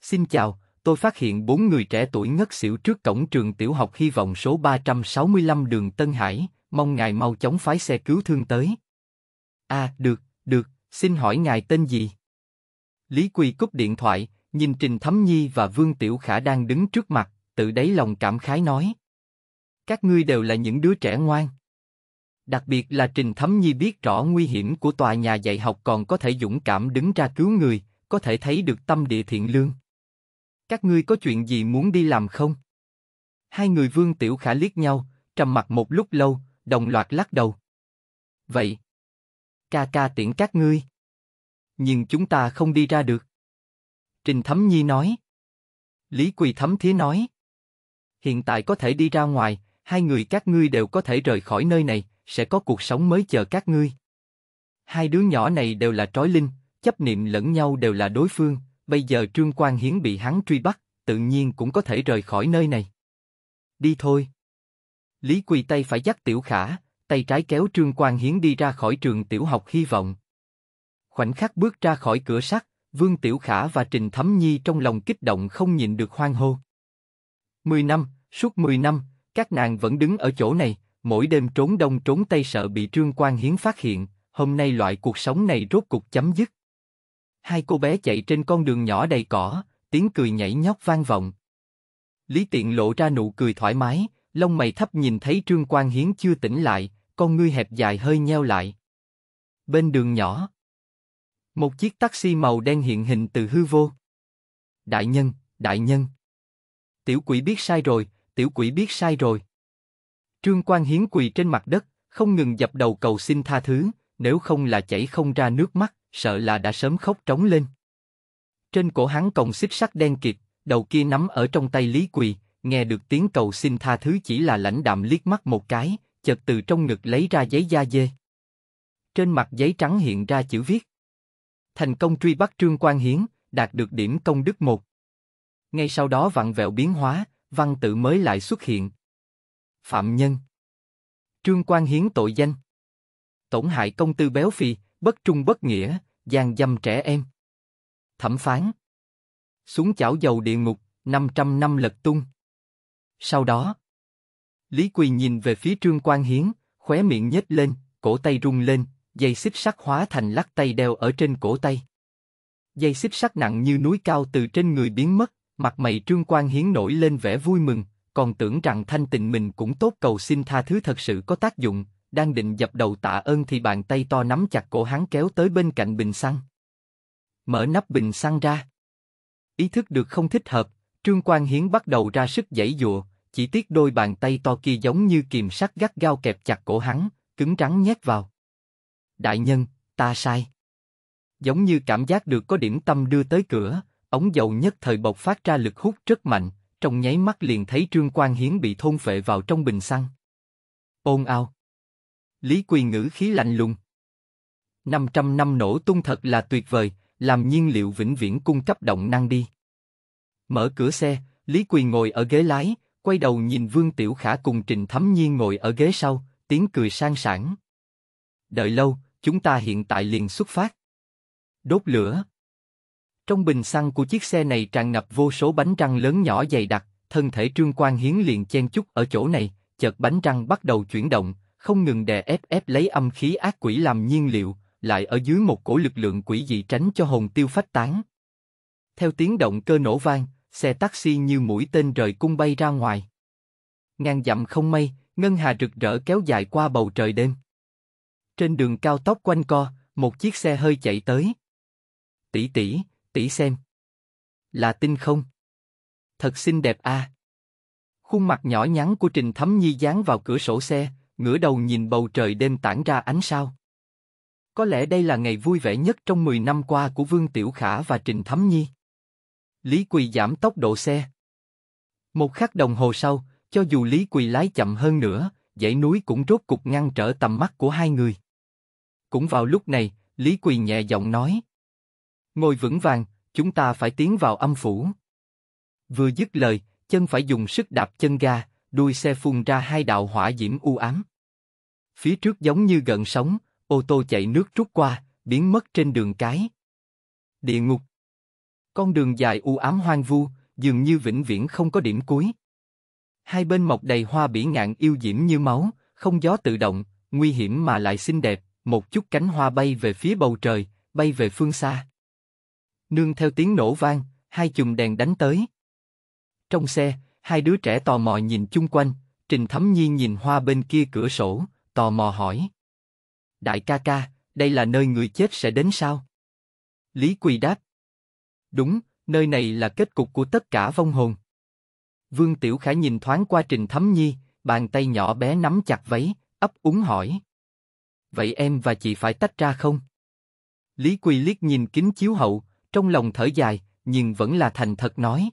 Xin chào, tôi phát hiện bốn người trẻ tuổi ngất xỉu trước cổng trường tiểu học hy vọng số 365 đường Tân Hải, mong ngài mau chóng phái xe cứu thương tới. À, được, được, xin hỏi ngài tên gì? Lý Quỳ cúp điện thoại, nhìn Trình Thấm Nhi và Vương Tiểu Khả đang đứng trước mặt, tự đáy lòng cảm khái nói. Các ngươi đều là những đứa trẻ ngoan. Đặc biệt là Trình Thấm Nhi biết rõ nguy hiểm của tòa nhà dạy học còn có thể dũng cảm đứng ra cứu người, có thể thấy được tâm địa thiện lương. Các ngươi có chuyện gì muốn đi làm không? Hai người Vương Tiểu Khả liếc nhau, trầm mặt một lúc lâu, đồng loạt lắc đầu. Vậy, ca ca tiễn các ngươi. Nhưng chúng ta không đi ra được. Trình Thấm Nhi nói. Lý Quỳ Thấm thí nói. Hiện tại có thể đi ra ngoài, hai người các ngươi đều có thể rời khỏi nơi này, sẽ có cuộc sống mới chờ các ngươi. Hai đứa nhỏ này đều là trói linh, chấp niệm lẫn nhau đều là đối phương, Bây giờ Trương Quang Hiến bị hắn truy bắt, tự nhiên cũng có thể rời khỏi nơi này. Đi thôi. Lý Quỳ tay phải dắt Tiểu Khả, tay trái kéo Trương Quang Hiến đi ra khỏi trường tiểu học hy vọng. Khoảnh khắc bước ra khỏi cửa sắt, Vương Tiểu Khả và Trình Thấm Nhi trong lòng kích động không nhìn được hoang hô. Mười năm, suốt mười năm, các nàng vẫn đứng ở chỗ này, mỗi đêm trốn đông trốn tây sợ bị Trương Quang Hiến phát hiện, hôm nay loại cuộc sống này rốt cục chấm dứt. Hai cô bé chạy trên con đường nhỏ đầy cỏ, tiếng cười nhảy nhóc vang vọng. Lý Tiện lộ ra nụ cười thoải mái, lông mày thấp nhìn thấy Trương Quang Hiến chưa tỉnh lại, con ngươi hẹp dài hơi nheo lại. Bên đường nhỏ, một chiếc taxi màu đen hiện hình từ hư vô. Đại nhân, đại nhân. Tiểu quỷ biết sai rồi, tiểu quỷ biết sai rồi. Trương Quang Hiến quỳ trên mặt đất, không ngừng dập đầu cầu xin tha thứ, nếu không là chảy không ra nước mắt sợ là đã sớm khóc trống lên. Trên cổ hắn còng xích sắt đen kịt, đầu kia nắm ở trong tay Lý Quỳ, nghe được tiếng cầu xin tha thứ chỉ là lãnh đạm liếc mắt một cái, chợt từ trong ngực lấy ra giấy da dê. Trên mặt giấy trắng hiện ra chữ viết. Thành công truy bắt Trương Quang Hiến, đạt được điểm công đức một. Ngay sau đó vặn vẹo biến hóa, văn tự mới lại xuất hiện. Phạm Nhân Trương Quang Hiến tội danh tổng hại công tư béo phì, bất trung bất nghĩa, gian dâm trẻ em. Thẩm phán Xuống chảo dầu địa ngục, 500 năm lật tung. Sau đó, Lý Quỳ nhìn về phía Trương Quang Hiến, khóe miệng nhếch lên, cổ tay rung lên, dây xích sắt hóa thành lắc tay đeo ở trên cổ tay. Dây xích sắt nặng như núi cao từ trên người biến mất, mặt mày Trương Quang Hiến nổi lên vẻ vui mừng, còn tưởng rằng thanh tịnh mình cũng tốt cầu xin tha thứ thật sự có tác dụng, đang định dập đầu tạ ơn thì bàn tay to nắm chặt cổ hắn kéo tới bên cạnh bình xăng. Mở nắp bình xăng ra. Ý thức được không thích hợp, Trương Quang Hiến bắt đầu ra sức giãy dụa, chỉ tiếc đôi bàn tay to kia giống như kìm sắt gắt gao kẹp chặt cổ hắn, cứng rắn nhét vào. Đại nhân, ta sai. Giống như cảm giác được có điểm tâm đưa tới cửa, ống dầu nhất thời bộc phát ra lực hút rất mạnh, trong nháy mắt liền thấy Trương Quang Hiến bị thôn phệ vào trong bình xăng. Ôn ao. Lý Quy ngữ khí lạnh lùng. 500 năm nổ tung thật là tuyệt vời, làm nhiên liệu vĩnh viễn cung cấp động năng đi. Mở cửa xe, Lý Quy ngồi ở ghế lái, quay đầu nhìn Vương Tiểu Khả cùng Trình Thấm Nhiên ngồi ở ghế sau, tiếng cười sang sảng. Đợi lâu, chúng ta hiện tại liền xuất phát. Đốt lửa. Trong bình xăng của chiếc xe này tràn ngập vô số bánh răng lớn nhỏ dày đặc, thân thể Trương Quang Hiến liền chen chút ở chỗ này, chợt bánh răng bắt đầu chuyển động, không ngừng đè ép ép lấy âm khí ác quỷ làm nhiên liệu, lại ở dưới một cổ lực lượng quỷ dị tránh cho hồn tiêu phách tán. Theo tiếng động cơ nổ vang, xe taxi như mũi tên rời cung bay ra ngoài. ngang dặm không mây, ngân hà rực rỡ kéo dài qua bầu trời đêm. Trên đường cao tốc quanh co, một chiếc xe hơi chạy tới. Tỷ tỷ, tỷ xem. Là tin không? Thật xinh đẹp a. À. Khuôn mặt nhỏ nhắn của Trình Thấm Nhi dán vào cửa sổ xe, ngửa đầu nhìn bầu trời đêm tản ra ánh sao. Có lẽ đây là ngày vui vẻ nhất trong 10 năm qua của Vương Tiểu Khả và Trình Thấm Nhi. Lý Quỳ giảm tốc độ xe. Một khắc đồng hồ sau, cho dù Lý Quỳ lái chậm hơn nữa, dãy núi cũng rốt cục ngăn trở tầm mắt của hai người. Cũng vào lúc này, Lý Quỳ nhẹ giọng nói. Ngồi vững vàng, chúng ta phải tiến vào âm phủ. Vừa dứt lời, chân phải dùng sức đạp chân ga, đuôi xe phun ra hai đạo hỏa diễm u ám. Phía trước giống như gần sóng, ô tô chạy nước trút qua, biến mất trên đường cái. Địa ngục. Con đường dài u ám hoang vu, dường như vĩnh viễn không có điểm cuối. Hai bên mọc đầy hoa bỉ ngạn yêu diễm như máu, không gió tự động, nguy hiểm mà lại xinh đẹp, một chút cánh hoa bay về phía bầu trời, bay về phương xa. Nương theo tiếng nổ vang, hai chùm đèn đánh tới. Trong xe, Hai đứa trẻ tò mò nhìn chung quanh, Trình thấm Nhi nhìn hoa bên kia cửa sổ, tò mò hỏi. Đại ca ca, đây là nơi người chết sẽ đến sao? Lý Quỳ đáp. Đúng, nơi này là kết cục của tất cả vong hồn. Vương Tiểu Khải nhìn thoáng qua Trình thấm Nhi, bàn tay nhỏ bé nắm chặt váy, ấp úng hỏi. Vậy em và chị phải tách ra không? Lý Quỳ liếc nhìn kính chiếu hậu, trong lòng thở dài, nhưng vẫn là thành thật nói.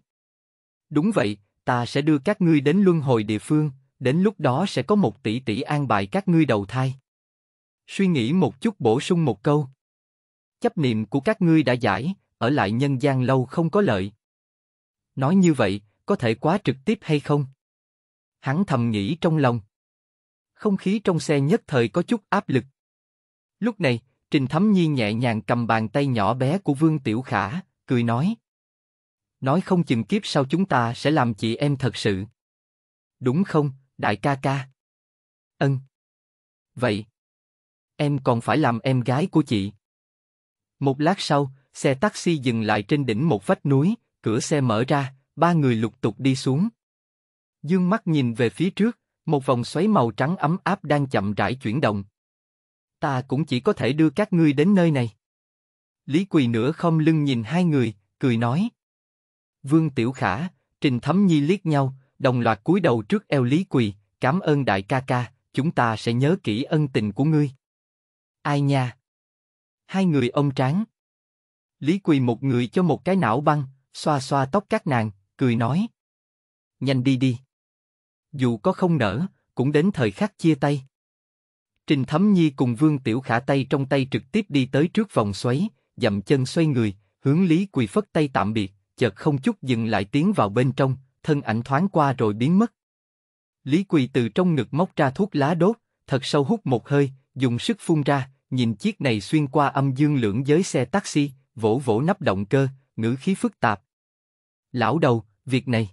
Đúng vậy, ta sẽ đưa các ngươi đến luân hồi địa phương, đến lúc đó sẽ có một tỷ tỷ an bài các ngươi đầu thai. Suy nghĩ một chút bổ sung một câu. Chấp niệm của các ngươi đã giải, ở lại nhân gian lâu không có lợi. Nói như vậy, có thể quá trực tiếp hay không? Hắn thầm nghĩ trong lòng. Không khí trong xe nhất thời có chút áp lực. Lúc này, Trình Thấm Nhi nhẹ nhàng cầm bàn tay nhỏ bé của Vương Tiểu Khả, cười nói, Nói không chừng kiếp sau chúng ta sẽ làm chị em thật sự. Đúng không, đại ca ca? Ân. Vậy. Em còn phải làm em gái của chị. Một lát sau, xe taxi dừng lại trên đỉnh một vách núi, cửa xe mở ra, ba người lục tục đi xuống. Dương mắt nhìn về phía trước, một vòng xoáy màu trắng ấm áp đang chậm rãi chuyển động. Ta cũng chỉ có thể đưa các ngươi đến nơi này. Lý Quỳ nửa không lưng nhìn hai người, cười nói, Vương Tiểu Khả, Trình Thấm Nhi liếc nhau, đồng loạt cúi đầu trước eo Lý Quỳ, cảm ơn đại ca ca, chúng ta sẽ nhớ kỹ ân tình của ngươi. Ai nha? Hai người ông tráng. Lý Quỳ một người cho một cái não băng, xoa xoa tóc các nàng, cười nói. Nhanh đi đi. Dù có không nở, cũng đến thời khắc chia tay. Trình Thấm Nhi cùng Vương Tiểu Khả tay trong tay trực tiếp đi tới trước vòng xoáy, dậm chân xoay người, hướng Lý Quỳ phất tay tạm biệt chợt không chút dừng lại tiến vào bên trong, thân ảnh thoáng qua rồi biến mất. Lý Quỳ từ trong ngực móc ra thuốc lá đốt, thật sâu hút một hơi, dùng sức phun ra, nhìn chiếc này xuyên qua âm dương lưỡng giới xe taxi, vỗ vỗ nắp động cơ, ngữ khí phức tạp. Lão đầu, việc này.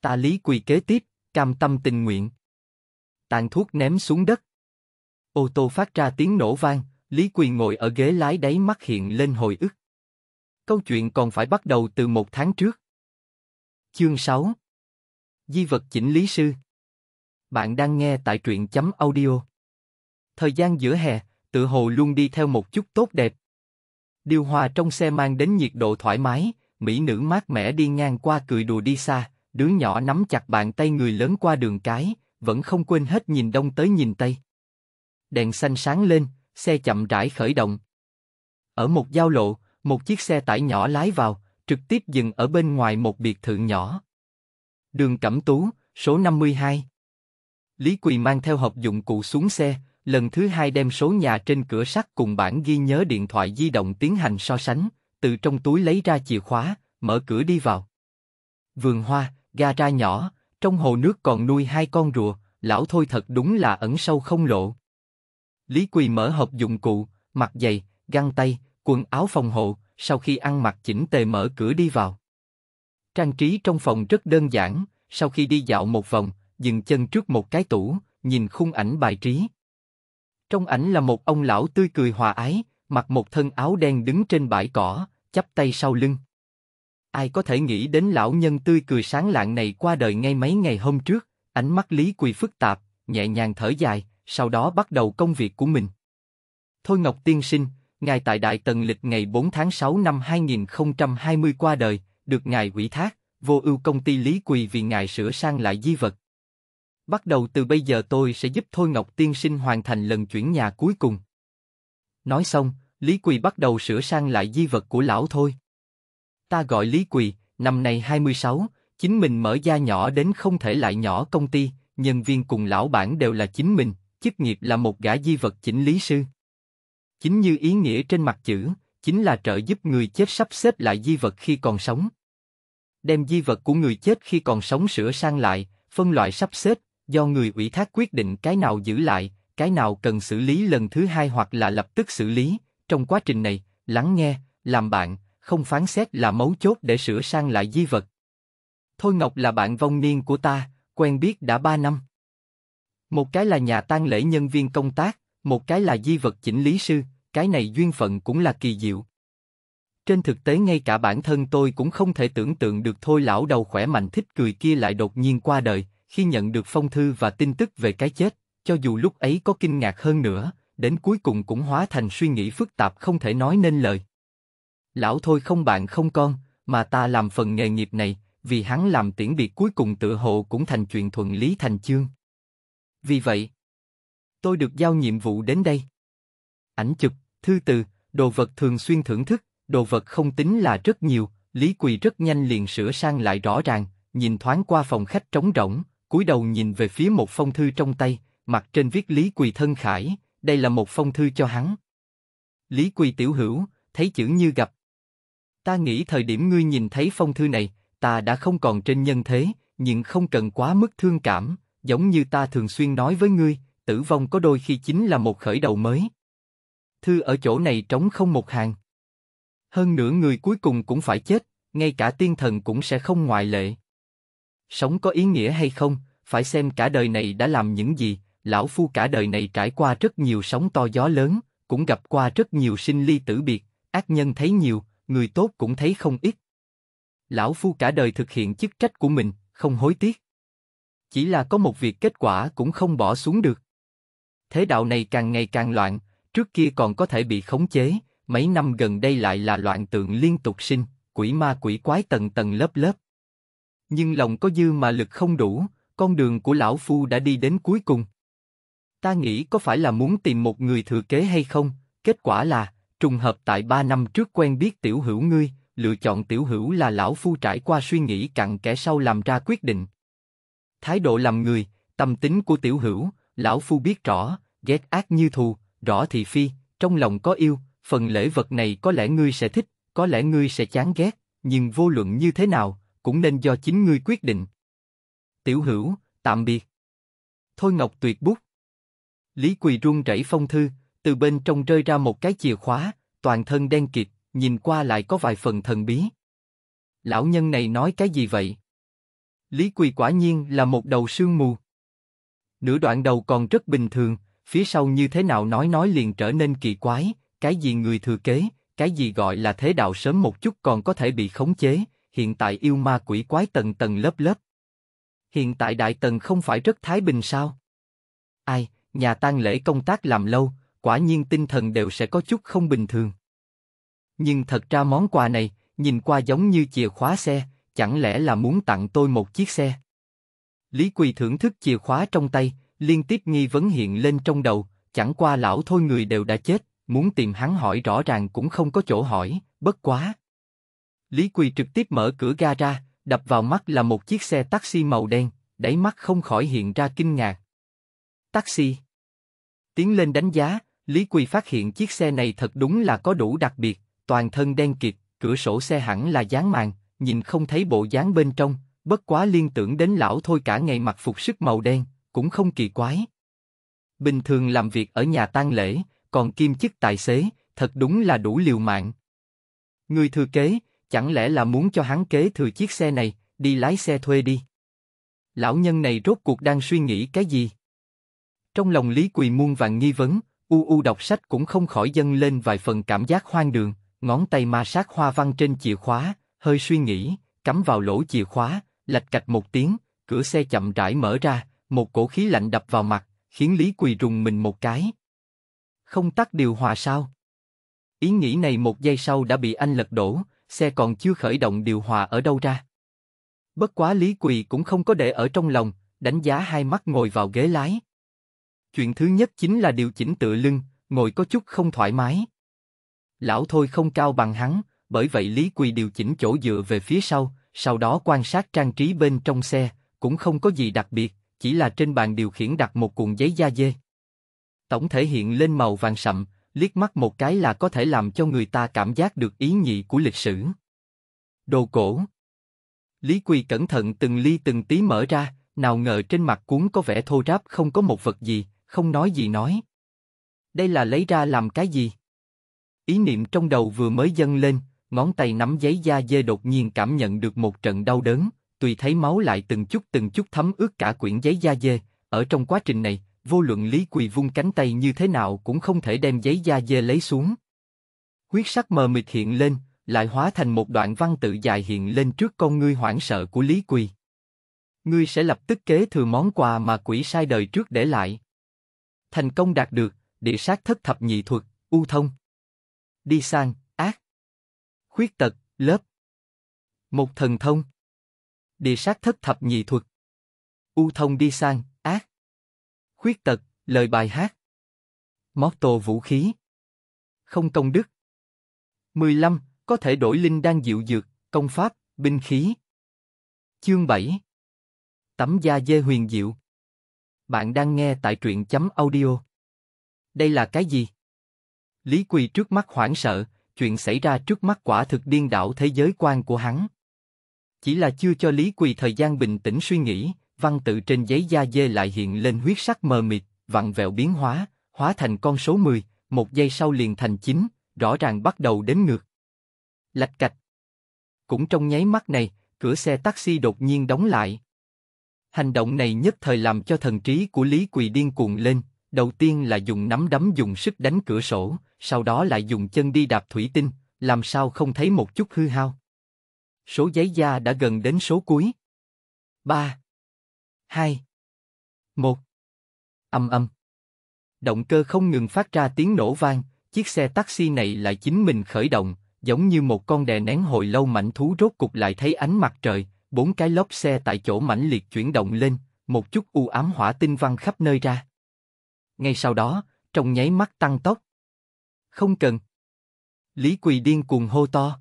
Ta Lý Quỳ kế tiếp, cam tâm tình nguyện. Tàn thuốc ném xuống đất. Ô tô phát ra tiếng nổ vang, Lý Quỳ ngồi ở ghế lái đáy mắt hiện lên hồi ức. Câu chuyện còn phải bắt đầu từ một tháng trước. Chương 6 Di vật chỉnh lý sư Bạn đang nghe tại truyện chấm audio. Thời gian giữa hè, tự hồ luôn đi theo một chút tốt đẹp. Điều hòa trong xe mang đến nhiệt độ thoải mái, mỹ nữ mát mẻ đi ngang qua cười đùa đi xa, đứa nhỏ nắm chặt bàn tay người lớn qua đường cái, vẫn không quên hết nhìn đông tới nhìn tây. Đèn xanh sáng lên, xe chậm rãi khởi động. Ở một giao lộ, một chiếc xe tải nhỏ lái vào, trực tiếp dừng ở bên ngoài một biệt thự nhỏ. Đường Cẩm Tú, số 52. Lý Quỳ mang theo hộp dụng cụ xuống xe, lần thứ hai đem số nhà trên cửa sắt cùng bản ghi nhớ điện thoại di động tiến hành so sánh, từ trong túi lấy ra chìa khóa, mở cửa đi vào. Vườn hoa, gara nhỏ, trong hồ nước còn nuôi hai con rùa, lão thôi thật đúng là ẩn sâu không lộ. Lý Quỳ mở hộp dụng cụ, mặt dày, găng tay, quần áo phòng hộ, sau khi ăn mặc chỉnh tề mở cửa đi vào. Trang trí trong phòng rất đơn giản, sau khi đi dạo một vòng, dừng chân trước một cái tủ, nhìn khung ảnh bài trí. Trong ảnh là một ông lão tươi cười hòa ái, mặc một thân áo đen đứng trên bãi cỏ, chắp tay sau lưng. Ai có thể nghĩ đến lão nhân tươi cười sáng lạng này qua đời ngay mấy ngày hôm trước, ánh mắt Lý Quỳ phức tạp, nhẹ nhàng thở dài, sau đó bắt đầu công việc của mình. Thôi Ngọc Tiên Sinh, Ngài tại Đại Tần Lịch ngày 4 tháng 6 năm 2020 qua đời, được Ngài ủy thác, vô ưu công ty Lý Quỳ vì Ngài sửa sang lại di vật. Bắt đầu từ bây giờ tôi sẽ giúp Thôi Ngọc Tiên Sinh hoàn thành lần chuyển nhà cuối cùng. Nói xong, Lý Quỳ bắt đầu sửa sang lại di vật của lão thôi. Ta gọi Lý Quỳ, năm nay 26, chính mình mở ra nhỏ đến không thể lại nhỏ công ty, nhân viên cùng lão bản đều là chính mình, chức nghiệp là một gã di vật chỉnh lý sư. Chính như ý nghĩa trên mặt chữ, chính là trợ giúp người chết sắp xếp lại di vật khi còn sống. Đem di vật của người chết khi còn sống sửa sang lại, phân loại sắp xếp, do người ủy thác quyết định cái nào giữ lại, cái nào cần xử lý lần thứ hai hoặc là lập tức xử lý. Trong quá trình này, lắng nghe, làm bạn, không phán xét là mấu chốt để sửa sang lại di vật. Thôi Ngọc là bạn vong niên của ta, quen biết đã 3 năm. Một cái là nhà tang lễ nhân viên công tác, một cái là di vật chỉnh lý sư, cái này duyên phận cũng là kỳ diệu. Trên thực tế ngay cả bản thân tôi cũng không thể tưởng tượng được thôi lão đầu khỏe mạnh thích cười kia lại đột nhiên qua đời, khi nhận được phong thư và tin tức về cái chết, cho dù lúc ấy có kinh ngạc hơn nữa, đến cuối cùng cũng hóa thành suy nghĩ phức tạp không thể nói nên lời. Lão thôi không bạn không con, mà ta làm phần nghề nghiệp này, vì hắn làm tiễn biệt cuối cùng tự hộ cũng thành chuyện thuận lý thành chương. Vì vậy, tôi được giao nhiệm vụ đến đây. Ảnh chụp, thư từ, đồ vật thường xuyên thưởng thức, đồ vật không tính là rất nhiều, Lý Quỳ rất nhanh liền sửa sang lại rõ ràng, nhìn thoáng qua phòng khách trống rỗng, cúi đầu nhìn về phía một phong thư trong tay, mặt trên viết Lý Quỳ thân khải, đây là một phong thư cho hắn. Lý Quỳ tiểu hữu, thấy chữ như gặp. Ta nghĩ thời điểm ngươi nhìn thấy phong thư này, ta đã không còn trên nhân thế, nhưng không cần quá mức thương cảm, giống như ta thường xuyên nói với ngươi, tử vong có đôi khi chính là một khởi đầu mới. Thư ở chỗ này trống không một hàng. Hơn nữa người cuối cùng cũng phải chết, ngay cả tiên thần cũng sẽ không ngoại lệ. Sống có ý nghĩa hay không, phải xem cả đời này đã làm những gì, lão phu cả đời này trải qua rất nhiều sóng to gió lớn, cũng gặp qua rất nhiều sinh ly tử biệt, ác nhân thấy nhiều, người tốt cũng thấy không ít. Lão phu cả đời thực hiện chức trách của mình, không hối tiếc. Chỉ là có một việc kết quả cũng không bỏ xuống được thế đạo này càng ngày càng loạn, trước kia còn có thể bị khống chế, mấy năm gần đây lại là loạn tượng liên tục sinh, quỷ ma quỷ quái tầng tầng lớp lớp. Nhưng lòng có dư mà lực không đủ, con đường của lão phu đã đi đến cuối cùng. Ta nghĩ có phải là muốn tìm một người thừa kế hay không, kết quả là, trùng hợp tại ba năm trước quen biết tiểu hữu ngươi, lựa chọn tiểu hữu là lão phu trải qua suy nghĩ cặn kẽ sau làm ra quyết định. Thái độ làm người, tâm tính của tiểu hữu, Lão Phu biết rõ, ghét ác như thù, rõ thì phi, trong lòng có yêu, phần lễ vật này có lẽ ngươi sẽ thích, có lẽ ngươi sẽ chán ghét, nhưng vô luận như thế nào, cũng nên do chính ngươi quyết định. Tiểu hữu, tạm biệt. Thôi Ngọc tuyệt bút. Lý Quỳ run rẩy phong thư, từ bên trong rơi ra một cái chìa khóa, toàn thân đen kịt, nhìn qua lại có vài phần thần bí. Lão nhân này nói cái gì vậy? Lý Quỳ quả nhiên là một đầu sương mù. Nửa đoạn đầu còn rất bình thường, phía sau như thế nào nói nói liền trở nên kỳ quái, cái gì người thừa kế, cái gì gọi là thế đạo sớm một chút còn có thể bị khống chế, hiện tại yêu ma quỷ quái tầng tầng lớp lớp. Hiện tại đại tần không phải rất thái bình sao? Ai, nhà tang lễ công tác làm lâu, quả nhiên tinh thần đều sẽ có chút không bình thường. Nhưng thật ra món quà này, nhìn qua giống như chìa khóa xe, chẳng lẽ là muốn tặng tôi một chiếc xe? Lý Quỳ thưởng thức chìa khóa trong tay, liên tiếp nghi vấn hiện lên trong đầu, chẳng qua lão thôi người đều đã chết, muốn tìm hắn hỏi rõ ràng cũng không có chỗ hỏi, bất quá. Lý Quỳ trực tiếp mở cửa ga ra, đập vào mắt là một chiếc xe taxi màu đen, đáy mắt không khỏi hiện ra kinh ngạc. Taxi Tiến lên đánh giá, Lý Quỳ phát hiện chiếc xe này thật đúng là có đủ đặc biệt, toàn thân đen kịt, cửa sổ xe hẳn là dán màn, nhìn không thấy bộ dáng bên trong, bất quá liên tưởng đến lão thôi cả ngày mặc phục sức màu đen, cũng không kỳ quái. Bình thường làm việc ở nhà tang lễ, còn kim chức tài xế, thật đúng là đủ liều mạng. Người thừa kế, chẳng lẽ là muốn cho hắn kế thừa chiếc xe này, đi lái xe thuê đi. Lão nhân này rốt cuộc đang suy nghĩ cái gì? Trong lòng Lý Quỳ muôn vàng nghi vấn, u u đọc sách cũng không khỏi dâng lên vài phần cảm giác hoang đường, ngón tay ma sát hoa văn trên chìa khóa, hơi suy nghĩ, cắm vào lỗ chìa khóa, lạch cạch một tiếng, cửa xe chậm rãi mở ra, một cổ khí lạnh đập vào mặt, khiến Lý Quỳ rùng mình một cái. Không tắt điều hòa sao? Ý nghĩ này một giây sau đã bị anh lật đổ, xe còn chưa khởi động điều hòa ở đâu ra. Bất quá Lý Quỳ cũng không có để ở trong lòng, đánh giá hai mắt ngồi vào ghế lái. Chuyện thứ nhất chính là điều chỉnh tựa lưng, ngồi có chút không thoải mái. Lão thôi không cao bằng hắn, bởi vậy Lý Quỳ điều chỉnh chỗ dựa về phía sau, sau đó quan sát trang trí bên trong xe, cũng không có gì đặc biệt, chỉ là trên bàn điều khiển đặt một cuộn giấy da dê. Tổng thể hiện lên màu vàng sậm, liếc mắt một cái là có thể làm cho người ta cảm giác được ý nhị của lịch sử. Đồ cổ Lý Quỳ cẩn thận từng ly từng tí mở ra, nào ngờ trên mặt cuốn có vẻ thô ráp không có một vật gì, không nói gì nói. Đây là lấy ra làm cái gì? Ý niệm trong đầu vừa mới dâng lên, ngón tay nắm giấy da dê đột nhiên cảm nhận được một trận đau đớn, tùy thấy máu lại từng chút từng chút thấm ướt cả quyển giấy da dê. Ở trong quá trình này, vô luận Lý Quỳ vung cánh tay như thế nào cũng không thể đem giấy da dê lấy xuống. Huyết sắc mờ mịt hiện lên, lại hóa thành một đoạn văn tự dài hiện lên trước con ngươi hoảng sợ của Lý Quỳ. Ngươi sẽ lập tức kế thừa món quà mà quỷ sai đời trước để lại. Thành công đạt được, địa sát thất thập nhị thuật, u thông. Đi sang, Khuyết tật, lớp. Một thần thông. Địa sát thất thập nhị thuật. U thông đi sang, ác. Khuyết tật, lời bài hát. Motto vũ khí. Không công đức. 15. Có thể đổi linh đang diệu dược, công pháp, binh khí. Chương 7 Tấm da dê huyền diệu Bạn đang nghe tại truyện chấm audio. Đây là cái gì? Lý Quỳ trước mắt hoảng sợ, chuyện xảy ra trước mắt quả thực điên đảo thế giới quan của hắn. Chỉ là chưa cho Lý Quỳ thời gian bình tĩnh suy nghĩ, văn tự trên giấy da dê lại hiện lên huyết sắc mờ mịt, vặn vẹo biến hóa, hóa thành con số 10, một giây sau liền thành 9, rõ ràng bắt đầu đến ngược. Lạch cạch. Cũng trong nháy mắt này, cửa xe taxi đột nhiên đóng lại. Hành động này nhất thời làm cho thần trí của Lý Quỳ điên cuồng lên, đầu tiên là dùng nắm đấm dùng sức đánh cửa sổ, sau đó lại dùng chân đi đạp thủy tinh, làm sao không thấy một chút hư hao. Số giấy da đã gần đến số cuối. 3 2 1 Âm âm. Động cơ không ngừng phát ra tiếng nổ vang, chiếc xe taxi này lại chính mình khởi động, giống như một con đè nén hồi lâu mảnh thú rốt cục lại thấy ánh mặt trời, bốn cái lốp xe tại chỗ mảnh liệt chuyển động lên, một chút u ám hỏa tinh văng khắp nơi ra. Ngay sau đó, trong nháy mắt tăng tốc, không cần. Lý Quỳ điên cuồng hô to.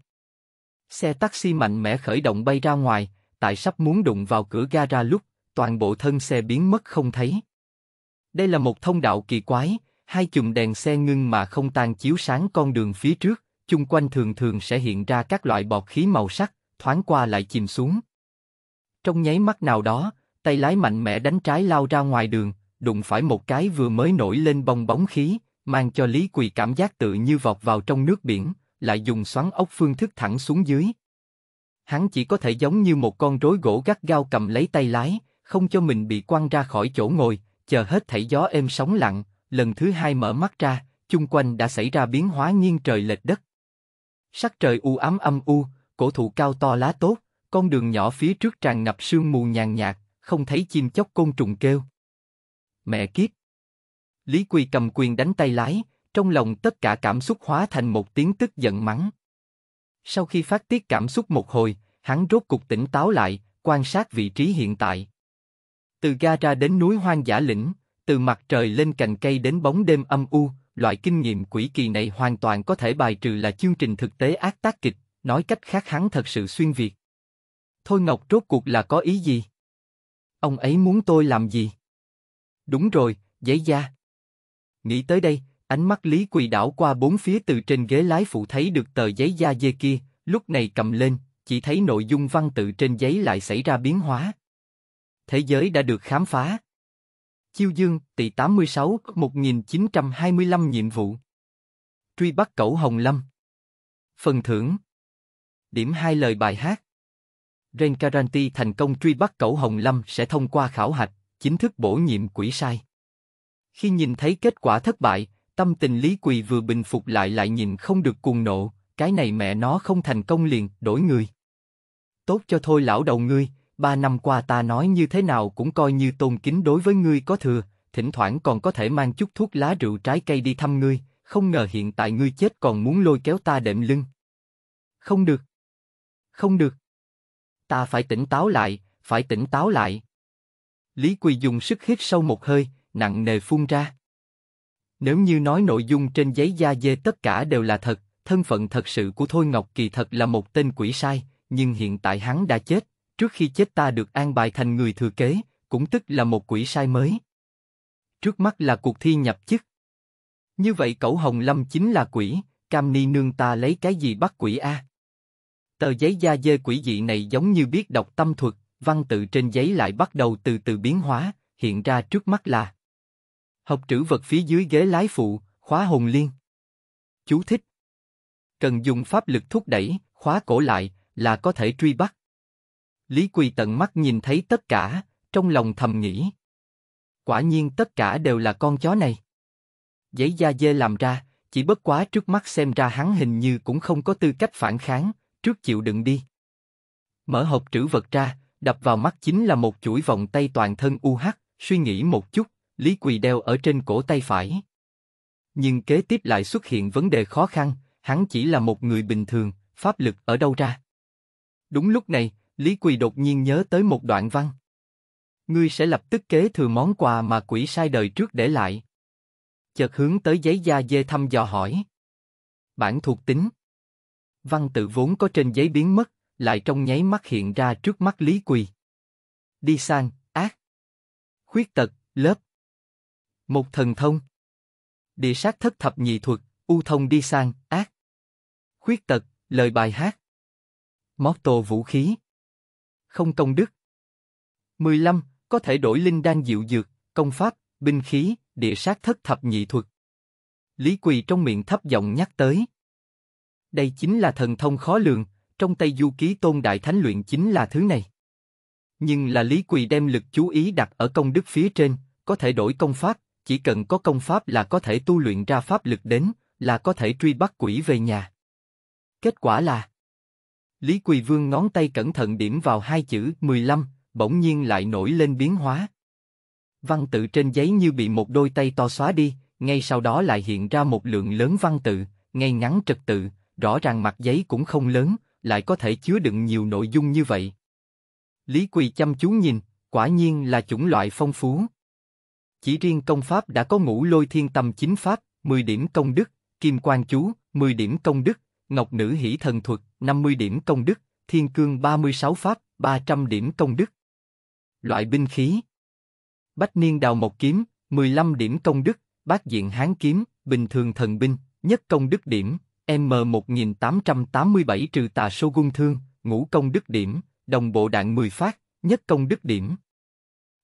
Xe taxi mạnh mẽ khởi động bay ra ngoài, tại sắp muốn đụng vào cửa gara lúc, toàn bộ thân xe biến mất không thấy. Đây là một thông đạo kỳ quái, hai chùm đèn xe ngưng mà không tan chiếu sáng con đường phía trước, chung quanh thường thường sẽ hiện ra các loại bọt khí màu sắc, thoáng qua lại chìm xuống. Trong nháy mắt nào đó, tay lái mạnh mẽ đánh trái lao ra ngoài đường, đụng phải một cái vừa mới nổi lên bong bóng khí, mang cho Lý Quỳ cảm giác tự như vọt vào trong nước biển, lại dùng xoắn ốc phương thức thẳng xuống dưới. Hắn chỉ có thể giống như một con rối gỗ gắt gao cầm lấy tay lái, không cho mình bị quăng ra khỏi chỗ ngồi, chờ hết thảy gió êm sóng lặng, lần thứ hai mở mắt ra, chung quanh đã xảy ra biến hóa nghiêng trời lệch đất. Sắc trời u ám âm u, cổ thụ cao to lá tốt, con đường nhỏ phía trước tràn ngập sương mù nhàn nhạt, không thấy chim chóc côn trùng kêu. Mẹ kiếp, Lý Quy cầm quyền đánh tay lái, trong lòng tất cả cảm xúc hóa thành một tiếng tức giận mắng. Sau khi phát tiết cảm xúc một hồi, hắn rốt cục tỉnh táo lại, quan sát vị trí hiện tại. Từ ga ra đến núi hoang dã lĩnh, từ mặt trời lên cành cây đến bóng đêm âm u, loại kinh nghiệm quỷ kỳ này hoàn toàn có thể bài trừ là chương trình thực tế ác tác kịch, nói cách khác hắn thật sự xuyên việt. Thôi Ngọc rốt cuộc là có ý gì? Ông ấy muốn tôi làm gì? Đúng rồi, giấy da. Nghĩ tới đây, ánh mắt Lý Quỳ đảo qua bốn phía từ trên ghế lái phụ thấy được tờ giấy da dê kia, lúc này cầm lên, chỉ thấy nội dung văn tự trên giấy lại xảy ra biến hóa. Thế giới đã được khám phá. Chiêu Dương, tỷ 86, 1925 nhiệm vụ. Truy bắt cẩu Hồng Lâm. Phần thưởng. Điểm hai lời bài hát. Ren Renkaranti thành công truy bắt cẩu Hồng Lâm sẽ thông qua khảo hạch, chính thức bổ nhiệm quỷ sai. Khi nhìn thấy kết quả thất bại, tâm tình Lý Quỳ vừa bình phục lại lại nhìn không được cuồng nộ, cái này mẹ nó không thành công liền, đổi người. Tốt cho thôi lão đầu ngươi, ba năm qua ta nói như thế nào cũng coi như tôn kính đối với ngươi có thừa, thỉnh thoảng còn có thể mang chút thuốc lá rượu trái cây đi thăm ngươi, không ngờ hiện tại ngươi chết còn muốn lôi kéo ta đệm lưng. Không được. Không được. Ta phải tỉnh táo lại, phải tỉnh táo lại. Lý Quỳ dùng sức hít sâu một hơi, nặng nề phun ra. Nếu như nói nội dung trên giấy da dê tất cả đều là thật, thân phận thật sự của Thôi Ngọc Kỳ thật là một tên quỷ sai, nhưng hiện tại hắn đã chết, trước khi chết ta được an bài thành người thừa kế, cũng tức là một quỷ sai mới. Trước mắt là cuộc thi nhập chức. Như vậy cậu Hồng Lâm chính là quỷ, cam ni nương ta lấy cái gì bắt quỷ a? Tờ giấy da dê quỷ dị này giống như biết đọc tâm thuật, văn tự trên giấy lại bắt đầu từ từ biến hóa, hiện ra trước mắt là Học trữ vật phía dưới ghế lái phụ, khóa hồn liên. Chú thích. Cần dùng pháp lực thúc đẩy, khóa cổ lại, là có thể truy bắt. Lý Quỳ tận mắt nhìn thấy tất cả, trong lòng thầm nghĩ. Quả nhiên tất cả đều là con chó này. Giấy da dê làm ra, chỉ bất quá trước mắt xem ra hắn hình như cũng không có tư cách phản kháng, trước chịu đựng đi. Mở hộp trữ vật ra, đập vào mắt chính là một chuỗi vòng tay toàn thân UH, suy nghĩ một chút, Lý Quỳ đeo ở trên cổ tay phải. Nhưng kế tiếp lại xuất hiện vấn đề khó khăn, hắn chỉ là một người bình thường, pháp lực ở đâu ra? Đúng lúc này, Lý Quỳ đột nhiên nhớ tới một đoạn văn. Ngươi sẽ lập tức kế thừa món quà mà quỷ sai đời trước để lại. Chợt hướng tới giấy da dê thăm dò hỏi. Bản thuộc tính. Văn tự vốn có trên giấy biến mất, lại trong nháy mắt hiện ra trước mắt Lý Quỳ. Đi sang, ác. Khuyết tật, lớp. Một thần thông. Địa sát thất thập nhị thuật, u thông đi sang, ác. Khuyết tật, lời bài hát. Mót tô vũ khí. Không công đức. 15. Có thể đổi linh đan diệu dược, công pháp, binh khí, địa sát thất thập nhị thuật. Lý Quỳ trong miệng thấp giọng nhắc tới. Đây chính là thần thông khó lường, trong Tây Du Ký Tôn Đại Thánh luyện chính là thứ này. Nhưng là Lý Quỳ đem lực chú ý đặt ở công đức phía trên, có thể đổi công pháp, chỉ cần có công pháp là có thể tu luyện ra pháp lực đến, là có thể truy bắt quỷ về nhà. Kết quả là Lý Quỳ Vương ngón tay cẩn thận điểm vào hai chữ 15, bỗng nhiên lại nổi lên biến hóa. Văn tự trên giấy như bị một đôi tay to xóa đi, ngay sau đó lại hiện ra một lượng lớn văn tự, ngay ngắn trật tự, rõ ràng mặt giấy cũng không lớn, lại có thể chứa đựng nhiều nội dung như vậy. Lý Quỳ chăm chú nhìn, quả nhiên là chủng loại phong phú chỉ riêng công pháp đã có ngũ lôi thiên tâm chính pháp, 10 điểm công đức, kim quan chú, 10 điểm công đức, ngọc nữ hỷ thần thuật, 50 điểm công đức, thiên cương 36 pháp, 300 điểm công đức. Loại binh khí Bách niên đào một kiếm, 15 điểm công đức, bát diện hán kiếm, bình thường thần binh, nhất công đức điểm, M1887 trừ tà số gung thương, ngũ công đức điểm, đồng bộ đạn 10 phát, nhất công đức điểm.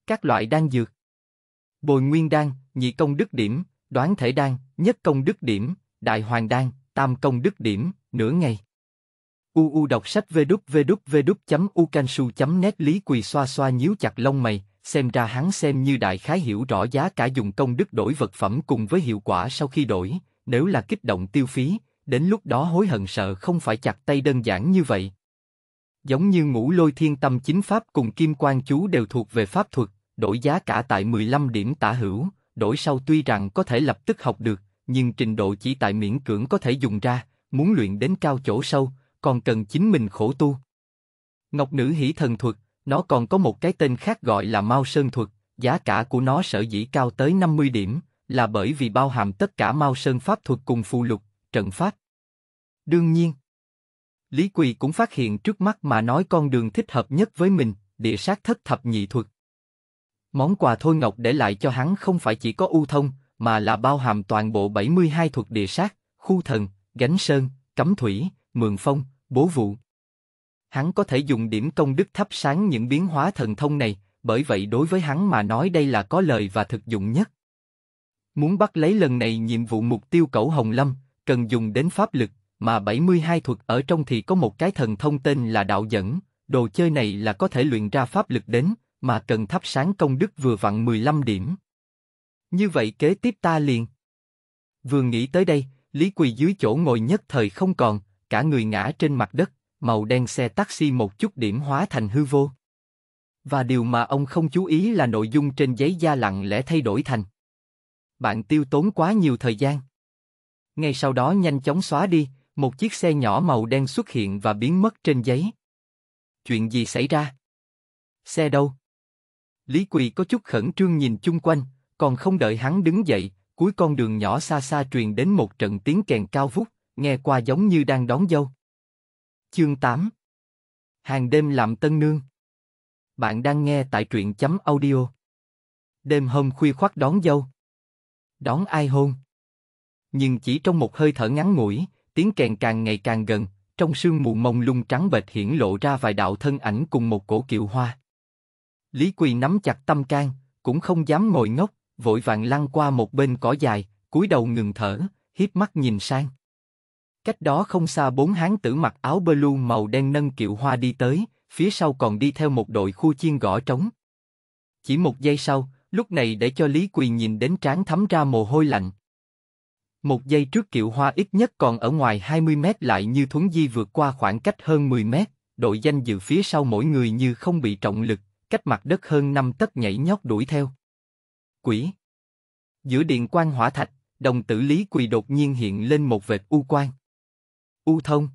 Các loại đan dược Bồi Nguyên Đan, Nhị Công Đức Điểm, Đoán Thể Đan, Nhất Công Đức Điểm, Đại Hoàng Đan, Tam Công Đức Điểm, nửa ngày. u u đọc sách vê đúc vê đúc vê đúc chấm ucansu chấm nét lý quỳ xoa xoa nhíu chặt lông mày, xem ra hắn xem như đại khái hiểu rõ giá cả dùng công đức đổi vật phẩm cùng với hiệu quả sau khi đổi, nếu là kích động tiêu phí, đến lúc đó hối hận sợ không phải chặt tay đơn giản như vậy. Giống như ngũ lôi thiên tâm chính pháp cùng kim quan chú đều thuộc về pháp thuật, đổi giá cả tại 15 điểm tả hữu, đổi sau tuy rằng có thể lập tức học được, nhưng trình độ chỉ tại miễn cưỡng có thể dùng ra, muốn luyện đến cao chỗ sâu, còn cần chính mình khổ tu. Ngọc nữ hỷ thần thuật, nó còn có một cái tên khác gọi là Mau Sơn thuật, giá cả của nó sở dĩ cao tới 50 điểm, là bởi vì bao hàm tất cả Mau Sơn pháp thuật cùng phù lục, trận pháp. Đương nhiên, Lý Quỳ cũng phát hiện trước mắt mà nói con đường thích hợp nhất với mình, địa sát thất thập nhị thuật. Món quà Thôi Ngọc để lại cho hắn không phải chỉ có U Thông, mà là bao hàm toàn bộ 72 thuộc địa sát, khu thần, gánh sơn, cấm thủy, mượn phong, bố vụ. Hắn có thể dùng điểm công đức thắp sáng những biến hóa thần thông này, bởi vậy đối với hắn mà nói đây là có lời và thực dụng nhất. Muốn bắt lấy lần này nhiệm vụ mục tiêu cẩu Hồng Lâm, cần dùng đến pháp lực, mà 72 thuật ở trong thì có một cái thần thông tên là đạo dẫn, đồ chơi này là có thể luyện ra pháp lực đến, mà cần thắp sáng công đức vừa vặn 15 điểm. Như vậy kế tiếp ta liền. Vừa nghĩ tới đây, Lý Quỳ dưới chỗ ngồi nhất thời không còn, cả người ngã trên mặt đất, màu đen xe taxi một chút điểm hóa thành hư vô. Và điều mà ông không chú ý là nội dung trên giấy da lặng lẽ thay đổi thành. Bạn tiêu tốn quá nhiều thời gian. Ngay sau đó nhanh chóng xóa đi, một chiếc xe nhỏ màu đen xuất hiện và biến mất trên giấy. Chuyện gì xảy ra? Xe đâu? Lý Quỳ có chút khẩn trương nhìn chung quanh, còn không đợi hắn đứng dậy, cuối con đường nhỏ xa xa truyền đến một trận tiếng kèn cao vút, nghe qua giống như đang đón dâu. Chương 8 Hàng đêm làm tân nương Bạn đang nghe tại truyện chấm audio Đêm hôm khuya khoắt đón dâu Đón ai hôn Nhưng chỉ trong một hơi thở ngắn ngủi, tiếng kèn càng ngày càng gần, trong sương mù mông lung trắng bệch hiển lộ ra vài đạo thân ảnh cùng một cổ kiệu hoa. Lý Quỳ nắm chặt tâm can, cũng không dám ngồi ngốc, vội vàng lăn qua một bên cỏ dài, cúi đầu ngừng thở, hiếp mắt nhìn sang. Cách đó không xa bốn hán tử mặc áo blue màu đen nâng kiệu hoa đi tới, phía sau còn đi theo một đội khu chiên gõ trống. Chỉ một giây sau, lúc này để cho Lý Quỳ nhìn đến trán thấm ra mồ hôi lạnh. Một giây trước kiệu hoa ít nhất còn ở ngoài 20 mét lại như thuấn di vượt qua khoảng cách hơn 10 mét, đội danh dự phía sau mỗi người như không bị trọng lực, cách mặt đất hơn năm tấc nhảy nhót đuổi theo. Quỷ. Giữa điện quan hỏa thạch, đồng tử Lý Quỳ đột nhiên hiện lên một vệt u quan. U thông.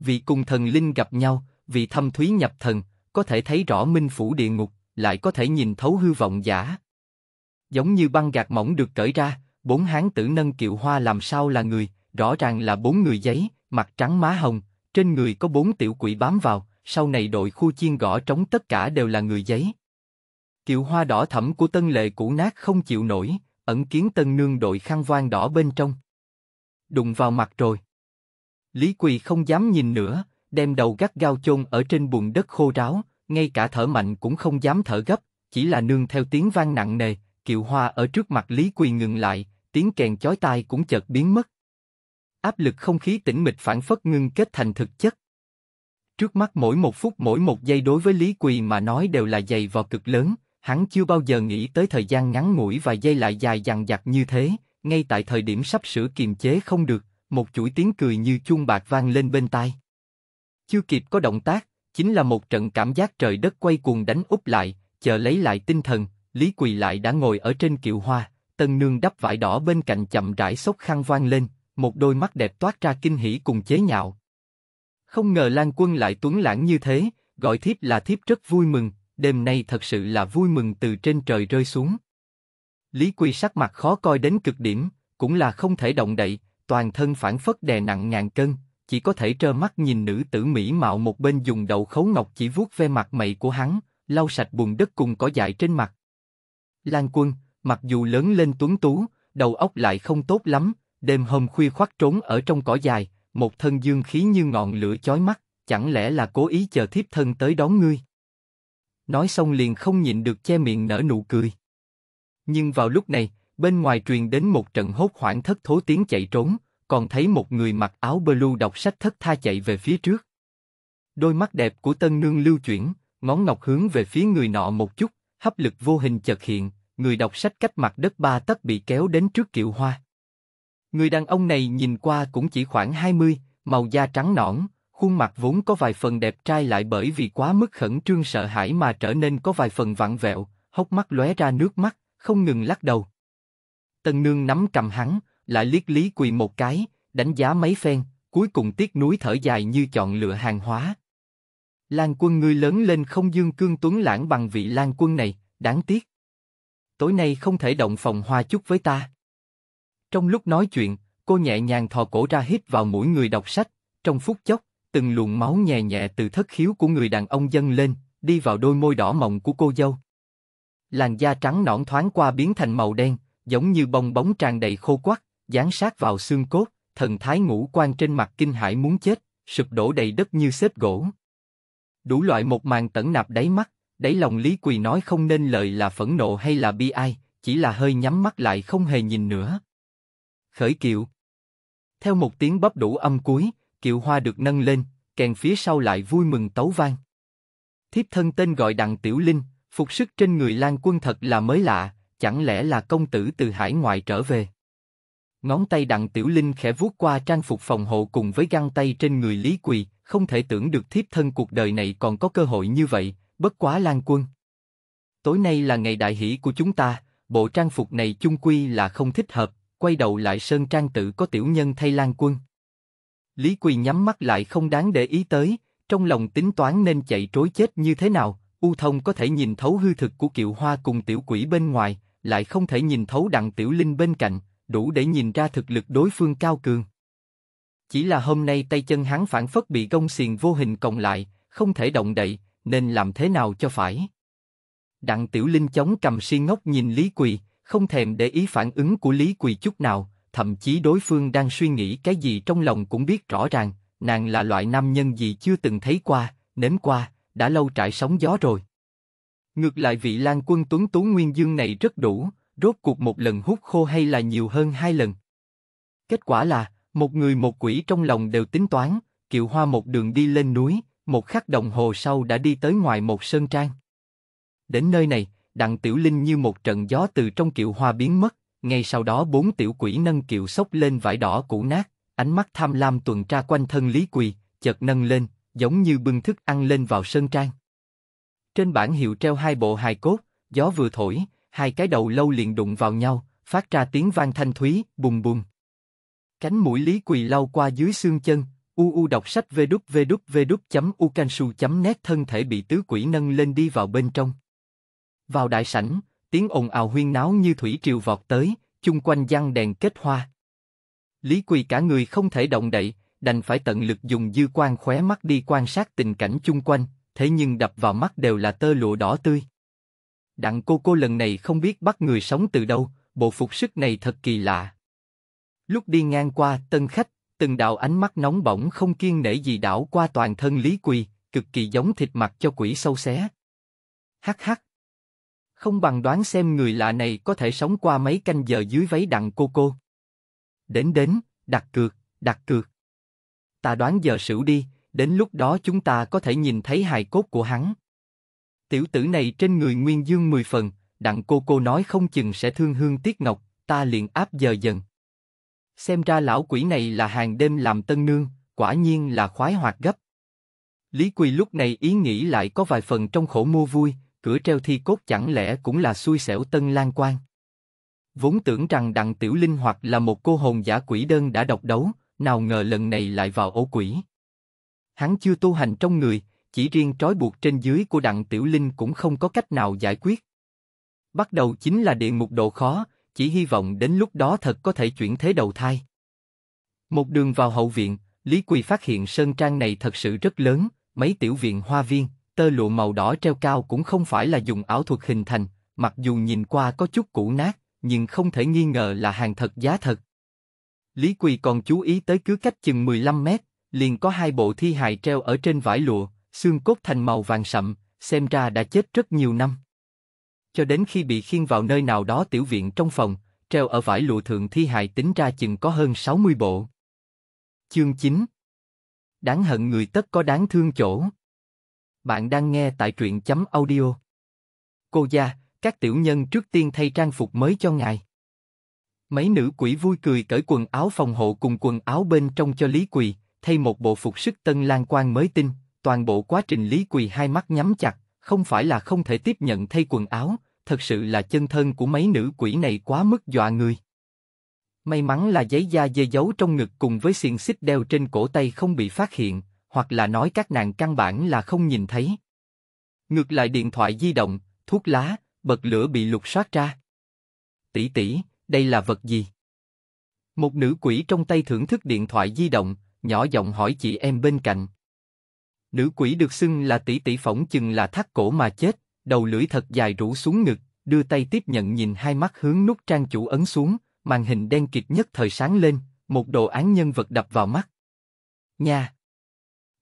Vì cùng thần linh gặp nhau, vì thâm thúy nhập thần, có thể thấy rõ minh phủ địa ngục, lại có thể nhìn thấu hư vọng giả. Giống như băng gạt mỏng được cởi ra, bốn hán tử nâng kiệu hoa làm sao là người, rõ ràng là bốn người giấy, mặt trắng má hồng, trên người có bốn tiểu quỷ bám vào, sau này đội khu chiên gõ trống tất cả đều là người giấy. Kiệu hoa đỏ thẫm của tân lệ cũ nát không chịu nổi, ẩn kiến tân nương đội khăn voan đỏ bên trong. Đụng vào mặt rồi. Lý Quỳ không dám nhìn nữa, đem đầu gắt gao chôn ở trên bùn đất khô ráo, ngay cả thở mạnh cũng không dám thở gấp, chỉ là nương theo tiếng vang nặng nề, kiệu hoa ở trước mặt Lý Quỳ ngừng lại, tiếng kèn chói tai cũng chợt biến mất. Áp lực không khí tĩnh mịch phản phất ngưng kết thành thực chất. Trước mắt mỗi một phút mỗi một giây đối với Lý Quỳ mà nói đều là dày vò cực lớn, hắn chưa bao giờ nghĩ tới thời gian ngắn ngủi và giây lại dài dằng dặc như thế, ngay tại thời điểm sắp sửa kiềm chế không được, một chuỗi tiếng cười như chuông bạc vang lên bên tai. Chưa kịp có động tác, chính là một trận cảm giác trời đất quay cuồng đánh úp lại, chờ lấy lại tinh thần, Lý Quỳ lại đã ngồi ở trên kiệu hoa, tân nương đắp vải đỏ bên cạnh chậm rãi sốc khăn vang lên, một đôi mắt đẹp toát ra kinh hỉ cùng chế nhạo, không ngờ Lan Quân lại tuấn lãng như thế, gọi thiếp là thiếp rất vui mừng, đêm nay thật sự là vui mừng từ trên trời rơi xuống. Lý Quy sắc mặt khó coi đến cực điểm, cũng là không thể động đậy, toàn thân phản phất đè nặng ngàn cân, chỉ có thể trơ mắt nhìn nữ tử mỹ mạo một bên dùng đầu khấu ngọc chỉ vuốt ve mặt mày của hắn, lau sạch bùn đất cùng cỏ dại trên mặt. Lan Quân, mặc dù lớn lên tuấn tú, đầu óc lại không tốt lắm, đêm hôm khuya khoắt trốn ở trong cỏ dài, một thân dương khí như ngọn lửa chói mắt, chẳng lẽ là cố ý chờ thiếp thân tới đón ngươi? Nói xong liền không nhịn được che miệng nở nụ cười. Nhưng vào lúc này, bên ngoài truyền đến một trận hốt hoảng thất thố tiếng chạy trốn, còn thấy một người mặc áo blue đọc sách thất tha chạy về phía trước. Đôi mắt đẹp của tân nương lưu chuyển, ngón ngọc hướng về phía người nọ một chút, hấp lực vô hình chợt hiện, người đọc sách cách mặt đất ba tấc bị kéo đến trước kiệu hoa. Người đàn ông này nhìn qua cũng chỉ khoảng 20, màu da trắng nõn, khuôn mặt vốn có vài phần đẹp trai lại bởi vì quá mức khẩn trương sợ hãi mà trở nên có vài phần vặn vẹo, hốc mắt lóe ra nước mắt, không ngừng lắc đầu. Tần Nương nắm cầm hắn, lại liếc Lý Quỳ một cái, đánh giá mấy phen, cuối cùng tiếc núi thở dài như chọn lựa hàng hóa. Lan quân ngươi lớn lên không dương cương tuấn lãng bằng vị Lan quân này, đáng tiếc. Tối nay không thể động phòng hoa chút với ta. Trong lúc nói chuyện, cô nhẹ nhàng thò cổ ra hít vào mũi người đọc sách, trong phút chốc, từng luồng máu nhẹ nhẹ từ thất khiếu của người đàn ông dâng lên, đi vào đôi môi đỏ mọng của cô dâu. Làn da trắng nõn thoáng qua biến thành màu đen, giống như bong bóng tràn đầy khô quắc, dán sát vào xương cốt, thần thái ngũ quan trên mặt kinh hãi muốn chết, sụp đổ đầy đất như xếp gỗ. Đủ loại một màn tẩn nạp đáy mắt, đáy lòng Lý Quỳ nói không nên lời là phẫn nộ hay là bi ai, chỉ là hơi nhắm mắt lại không hề nhìn nữa khởi kiệu. Theo một tiếng bắp đủ âm cuối, kiệu hoa được nâng lên, kèn phía sau lại vui mừng tấu vang. Thiếp thân tên gọi đặng Tiểu Linh, phục sức trên người lang Quân thật là mới lạ, chẳng lẽ là công tử từ hải ngoại trở về? Ngón tay đặng Tiểu Linh khẽ vuốt qua trang phục phòng hộ cùng với găng tay trên người Lý Quỳ, không thể tưởng được thiếp thân cuộc đời này còn có cơ hội như vậy, bất quá lang Quân. Tối nay là ngày đại hỷ của chúng ta, bộ trang phục này chung quy là không thích hợp, quay đầu lại Sơn Trang tự có tiểu nhân thay Lan Quân. Lý Quỳ nhắm mắt lại không đáng để ý tới, trong lòng tính toán nên chạy trối chết như thế nào, U Thông có thể nhìn thấu hư thực của kiệu hoa cùng tiểu quỷ bên ngoài, lại không thể nhìn thấu đặng tiểu linh bên cạnh, đủ để nhìn ra thực lực đối phương cao cường. Chỉ là hôm nay tay chân hắn phản phất bị gông xiềng vô hình cộng lại, không thể động đậy, nên làm thế nào cho phải. Đặng tiểu linh chống cầm si ngốc nhìn Lý Quỳ, không thèm để ý phản ứng của Lý Quỳ chút nào, thậm chí đối phương đang suy nghĩ cái gì trong lòng cũng biết rõ ràng, nàng là loại nam nhân gì chưa từng thấy qua, nếm qua, đã lâu trải sóng gió rồi. Ngược lại vị Lan quân tuấn tú nguyên dương này rất đủ, rốt cuộc một lần hút khô hay là nhiều hơn hai lần. Kết quả là, một người một quỷ trong lòng đều tính toán, kiệu hoa một đường đi lên núi, một khắc đồng hồ sau đã đi tới ngoài một sơn trang. Đến nơi này, đặng tiểu linh như một trận gió từ trong kiệu hoa biến mất, ngay sau đó bốn tiểu quỷ nâng kiệu sốc lên vải đỏ cũ nát, ánh mắt tham lam tuần tra quanh thân Lý Quỳ, chợt nâng lên, giống như bưng thức ăn lên vào sơn trang. Trên bảng hiệu treo hai bộ hài cốt, gió vừa thổi, hai cái đầu lâu liền đụng vào nhau, phát ra tiếng vang thanh thúy, bùng bùng. Cánh mũi Lý Quỳ lau qua dưới xương chân, u u đọc sách vê đút vê đút vê đút chấm u can su chấm nét thân thể bị tứ quỷ nâng lên đi vào bên trong. Vào đại sảnh, tiếng ồn ào huyên náo như thủy triều vọt tới, chung quanh giăng đèn kết hoa. Lý Quỳ cả người không thể động đậy, đành phải tận lực dùng dư quan khóe mắt đi quan sát tình cảnh chung quanh, thế nhưng đập vào mắt đều là tơ lụa đỏ tươi. Đặng cô cô lần này không biết bắt người sống từ đâu, bộ phục sức này thật kỳ lạ. Lúc đi ngang qua tân khách, từng đạo ánh mắt nóng bỏng không kiên nể gì đảo qua toàn thân Lý Quỳ, cực kỳ giống thịt mặt cho quỷ sâu xé. Hắc hắc, không bằng đoán xem người lạ này có thể sống qua mấy canh giờ dưới váy đặng cô cô. Đến đến, đặt cược, đặt cược. Ta đoán giờ sửu đi, đến lúc đó chúng ta có thể nhìn thấy hài cốt của hắn. Tiểu tử này trên người nguyên dương mười phần, đặng cô cô nói không chừng sẽ thương hương tiếc ngọc, ta liền áp giờ dần. Xem ra lão quỷ này là hàng đêm làm tân nương, quả nhiên là khoái hoạt gấp. Lý Quỳ lúc này ý nghĩ lại có vài phần trong khổ mua vui, cửa treo thi cốt chẳng lẽ cũng là xui xẻo tân lan quan. Vốn tưởng rằng đặng tiểu linh hoặc là một cô hồn giả quỷ đơn đã độc đấu, nào ngờ lần này lại vào ổ quỷ. Hắn chưa tu hành trong người, chỉ riêng trói buộc trên dưới của đặng tiểu linh cũng không có cách nào giải quyết. Bắt đầu chính là địa ngục độ khó, chỉ hy vọng đến lúc đó thật có thể chuyển thế đầu thai. Một đường vào hậu viện, Lý Quỳ phát hiện sơn trang này thật sự rất lớn, mấy tiểu viện hoa viên, tơ lụa màu đỏ treo cao cũng không phải là dùng ảo thuật hình thành, mặc dù nhìn qua có chút cũ nát, nhưng không thể nghi ngờ là hàng thật giá thật. Lý Quỳ còn chú ý tới cứ cách chừng 15 mét, liền có hai bộ thi hài treo ở trên vải lụa, xương cốt thành màu vàng sậm, xem ra đã chết rất nhiều năm. Cho đến khi bị khiêng vào nơi nào đó tiểu viện trong phòng, treo ở vải lụa thượng thi hài tính ra chừng có hơn 60 bộ. Chương 9 Đáng hận người tất có đáng thương chỗ bạn đang nghe tại truyện chấm audio. Cô gia, các tiểu nhân trước tiên thay trang phục mới cho ngài. Mấy nữ quỷ vui cười cởi quần áo phòng hộ cùng quần áo bên trong cho Lý Quỳ, thay một bộ phục sức tân lang quan mới tinh, toàn bộ quá trình Lý Quỳ hai mắt nhắm chặt, không phải là không thể tiếp nhận thay quần áo, thật sự là chân thân của mấy nữ quỷ này quá mức dọa người. May mắn là giấy da dê giấu trong ngực cùng với xiềng xích đeo trên cổ tay không bị phát hiện, hoặc là nói các nàng căn bản là không nhìn thấy. Ngược lại điện thoại di động, thuốc lá, bật lửa bị lục soát ra. Tỷ tỷ, đây là vật gì? Một nữ quỷ trong tay thưởng thức điện thoại di động, nhỏ giọng hỏi chị em bên cạnh. Nữ quỷ được xưng là tỷ tỷ phỏng chừng là thắt cổ mà chết, đầu lưỡi thật dài rũ xuống ngực, đưa tay tiếp nhận nhìn hai mắt hướng nút trang chủ ấn xuống, màn hình đen kịt nhất thời sáng lên, một đồ án nhân vật đập vào mắt. Nha!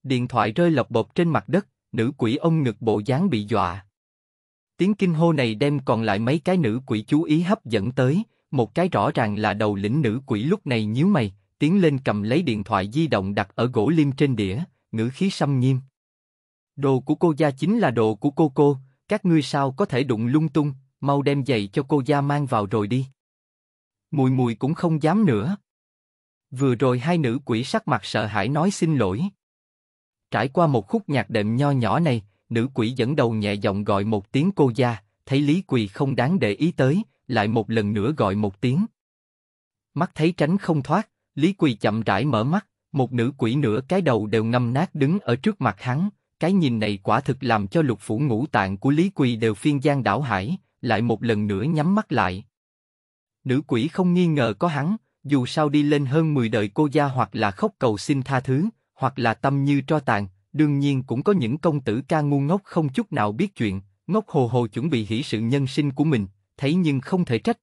điện thoại rơi lọc bột trên mặt đất, nữ quỷ ông ngực bộ dáng bị dọa. Tiếng kinh hô này đem còn lại mấy cái nữ quỷ chú ý hấp dẫn tới, một cái rõ ràng là đầu lĩnh nữ quỷ lúc này nhíu mày, tiến lên cầm lấy điện thoại di động đặt ở gỗ lim trên đĩa, ngữ khí xăm nghiêm. Đồ của cô gia chính là đồ của cô cô, các ngươi sao có thể đụng lung tung, mau đem giày cho cô gia mang vào rồi đi. Mùi mùi cũng không dám nữa. Vừa rồi hai nữ quỷ sắc mặt sợ hãi nói xin lỗi. Trải qua một khúc nhạc đệm nho nhỏ này, nữ quỷ dẫn đầu nhẹ giọng gọi một tiếng cô gia, thấy Lý Quỳ không đáng để ý tới, lại một lần nữa gọi một tiếng. Mắt thấy tránh không thoát, Lý Quỳ chậm rãi mở mắt, một nữ quỷ nửa cái đầu đều ngâm nát đứng ở trước mặt hắn, cái nhìn này quả thực làm cho lục phủ ngũ tạng của Lý Quỳ đều phiên gian đảo hải, lại một lần nữa nhắm mắt lại. Nữ quỷ không nghi ngờ có hắn, dù sao đi lên hơn 10 đời cô gia hoặc là khóc cầu xin tha thứ, hoặc là tâm như tro tàn, đương nhiên cũng có những công tử ca ngu ngốc không chút nào biết chuyện, ngốc hồ hồ chuẩn bị hỷ sự nhân sinh của mình, thấy nhưng không thể trách.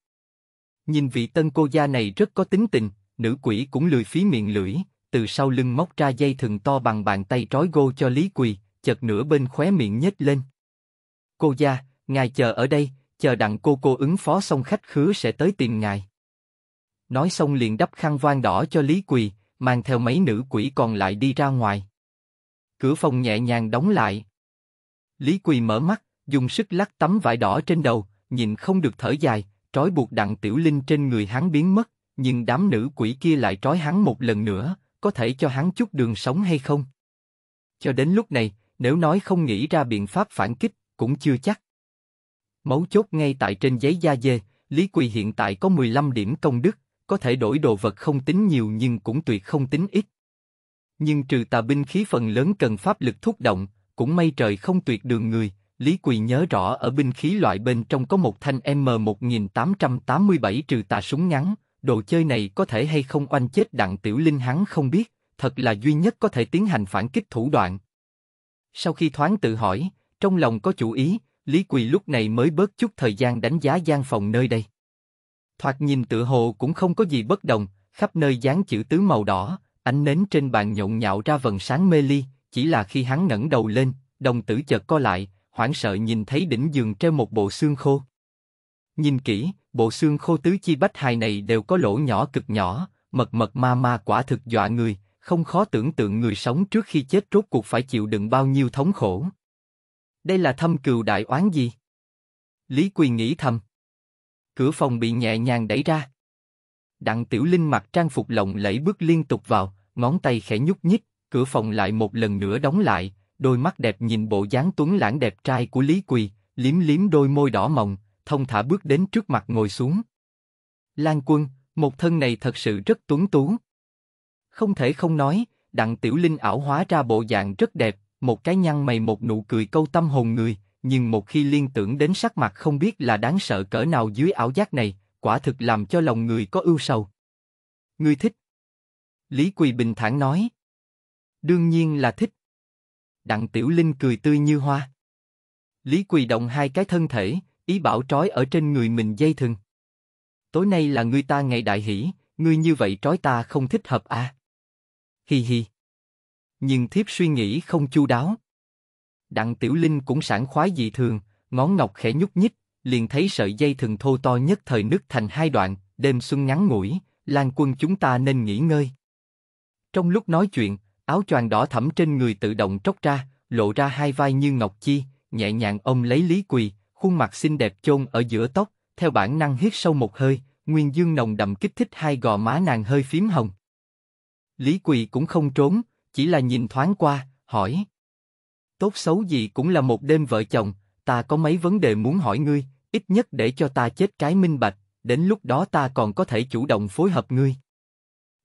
Nhìn vị tân cô gia này rất có tính tình, nữ quỷ cũng lười phí miệng lưỡi, từ sau lưng móc ra dây thừng to bằng bàn tay trói gô cho Lý Quỳ, chợt nửa bên khóe miệng nhếch lên. Cô gia, ngài chờ ở đây, chờ đặng cô cô ứng phó xong khách khứa sẽ tới tìm ngài. Nói xong liền đắp khăn voan đỏ cho Lý Quỳ, mang theo mấy nữ quỷ còn lại đi ra ngoài. Cửa phòng nhẹ nhàng đóng lại. Lý Quỳ mở mắt, dùng sức lắc tấm vải đỏ trên đầu, nhìn không được thở dài, trói buộc đặng tiểu linh trên người hắn biến mất, nhưng đám nữ quỷ kia lại trói hắn một lần nữa, có thể cho hắn chút đường sống hay không? Cho đến lúc này, nếu nói không nghĩ ra biện pháp phản kích, cũng chưa chắc. Mấu chốt ngay tại trên giấy da dê, Lý Quỳ hiện tại có 15 điểm công đức, có thể đổi đồ vật không tính nhiều nhưng cũng tuyệt không tính ít. Nhưng trừ tà binh khí phần lớn cần pháp lực thúc động, cũng may trời không tuyệt đường người, Lý Quỳ nhớ rõ ở binh khí loại bên trong có một thanh M1887 trừ tà súng ngắn, đồ chơi này có thể hay không oanh chết đặng tiểu linh hắn không biết, thật là duy nhất có thể tiến hành phản kích thủ đoạn. Sau khi thoáng tự hỏi, trong lòng có chủ ý, Lý Quỳ lúc này mới bớt chút thời gian đánh giá gian phòng nơi đây. Thoạt nhìn tựa hồ cũng không có gì bất đồng, khắp nơi dán chữ tứ màu đỏ, ánh nến trên bàn nhộn nhạo ra vần sáng mê ly, chỉ là khi hắn ngẩng đầu lên, đồng tử chợt co lại, hoảng sợ nhìn thấy đỉnh giường treo một bộ xương khô. Nhìn kỹ, bộ xương khô tứ chi bách hài này đều có lỗ nhỏ cực nhỏ, mật mật ma ma quả thực dọa người, không khó tưởng tượng người sống trước khi chết rốt cuộc phải chịu đựng bao nhiêu thống khổ. Đây là thâm cừu đại oán gì? Lý Quỳ nghĩ thầm cửa phòng bị nhẹ nhàng đẩy ra. Đặng Tiểu Linh mặc trang phục lộng lẫy bước liên tục vào, ngón tay khẽ nhúc nhích, cửa phòng lại một lần nữa đóng lại, đôi mắt đẹp nhìn bộ dáng tuấn lãng đẹp trai của Lý Quỳ, liếm liếm đôi môi đỏ mọng, thông thả bước đến trước mặt ngồi xuống. Lan Quân, một thân này thật sự rất tuấn tú. Không thể không nói, Đặng Tiểu Linh ảo hóa ra bộ dạng rất đẹp, một cái nhăn mày một nụ cười câu tâm hồn người, nhưng một khi liên tưởng đến sắc mặt không biết là đáng sợ cỡ nào dưới ảo giác này, quả thực làm cho lòng người có ưu sầu. Ngươi thích? Lý Quỳ bình thản nói. Đương nhiên là thích. Đặng Tiểu Linh cười tươi như hoa. Lý Quỳ động hai cái thân thể, ý bảo trói ở trên người mình dây thừng. Tối nay là ngươi ta ngày đại hỷ, ngươi như vậy trói ta không thích hợp à? Hi hi. Nhưng thiếp suy nghĩ không chu đáo. Đặng Tiểu Linh cũng sảng khoái dị thường, ngón ngọc khẽ nhúc nhích, liền thấy sợi dây thừng thô to nhất thời nứt thành hai đoạn, đêm xuân ngắn ngủi, Lan quân chúng ta nên nghỉ ngơi. Trong lúc nói chuyện, áo choàng đỏ thẫm trên người tự động tróc ra, lộ ra hai vai như ngọc chi, nhẹ nhàng ông lấy Lý Quỳ, khuôn mặt xinh đẹp chôn ở giữa tóc, theo bản năng hít sâu một hơi, nguyên dương nồng đậm kích thích hai gò má nàng hơi phím hồng. Lý Quỳ cũng không trốn, chỉ là nhìn thoáng qua, hỏi. Tốt xấu gì cũng là một đêm vợ chồng, ta có mấy vấn đề muốn hỏi ngươi, ít nhất để cho ta chết cái minh bạch, đến lúc đó ta còn có thể chủ động phối hợp ngươi.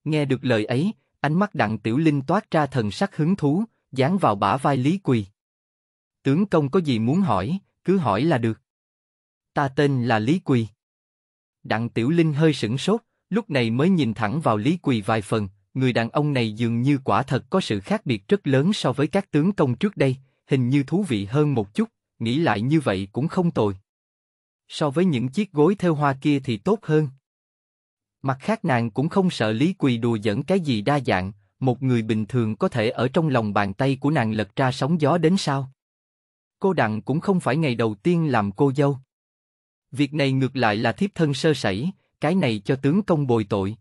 Nghe được lời ấy, ánh mắt đặng tiểu linh toát ra thần sắc hứng thú, dán vào bả vai Lý Quỳ. Tướng công có gì muốn hỏi, cứ hỏi là được. Ta tên là Lý Quỳ. Đặng tiểu linh hơi sửng sốt, lúc này mới nhìn thẳng vào Lý Quỳ vài phần, người đàn ông này dường như quả thật có sự khác biệt rất lớn so với các tướng công trước đây, hình như thú vị hơn một chút, nghĩ lại như vậy cũng không tồi. So với những chiếc gối theo hoa kia thì tốt hơn. Mặt khác nàng cũng không sợ Lý Quỳ đùa dẫn cái gì đa dạng, một người bình thường có thể ở trong lòng bàn tay của nàng lật ra sóng gió đến sao. Cô Đặng cũng không phải ngày đầu tiên làm cô dâu. Việc này ngược lại là thiếp thân sơ sẩy, cái này cho tướng công bồi tội,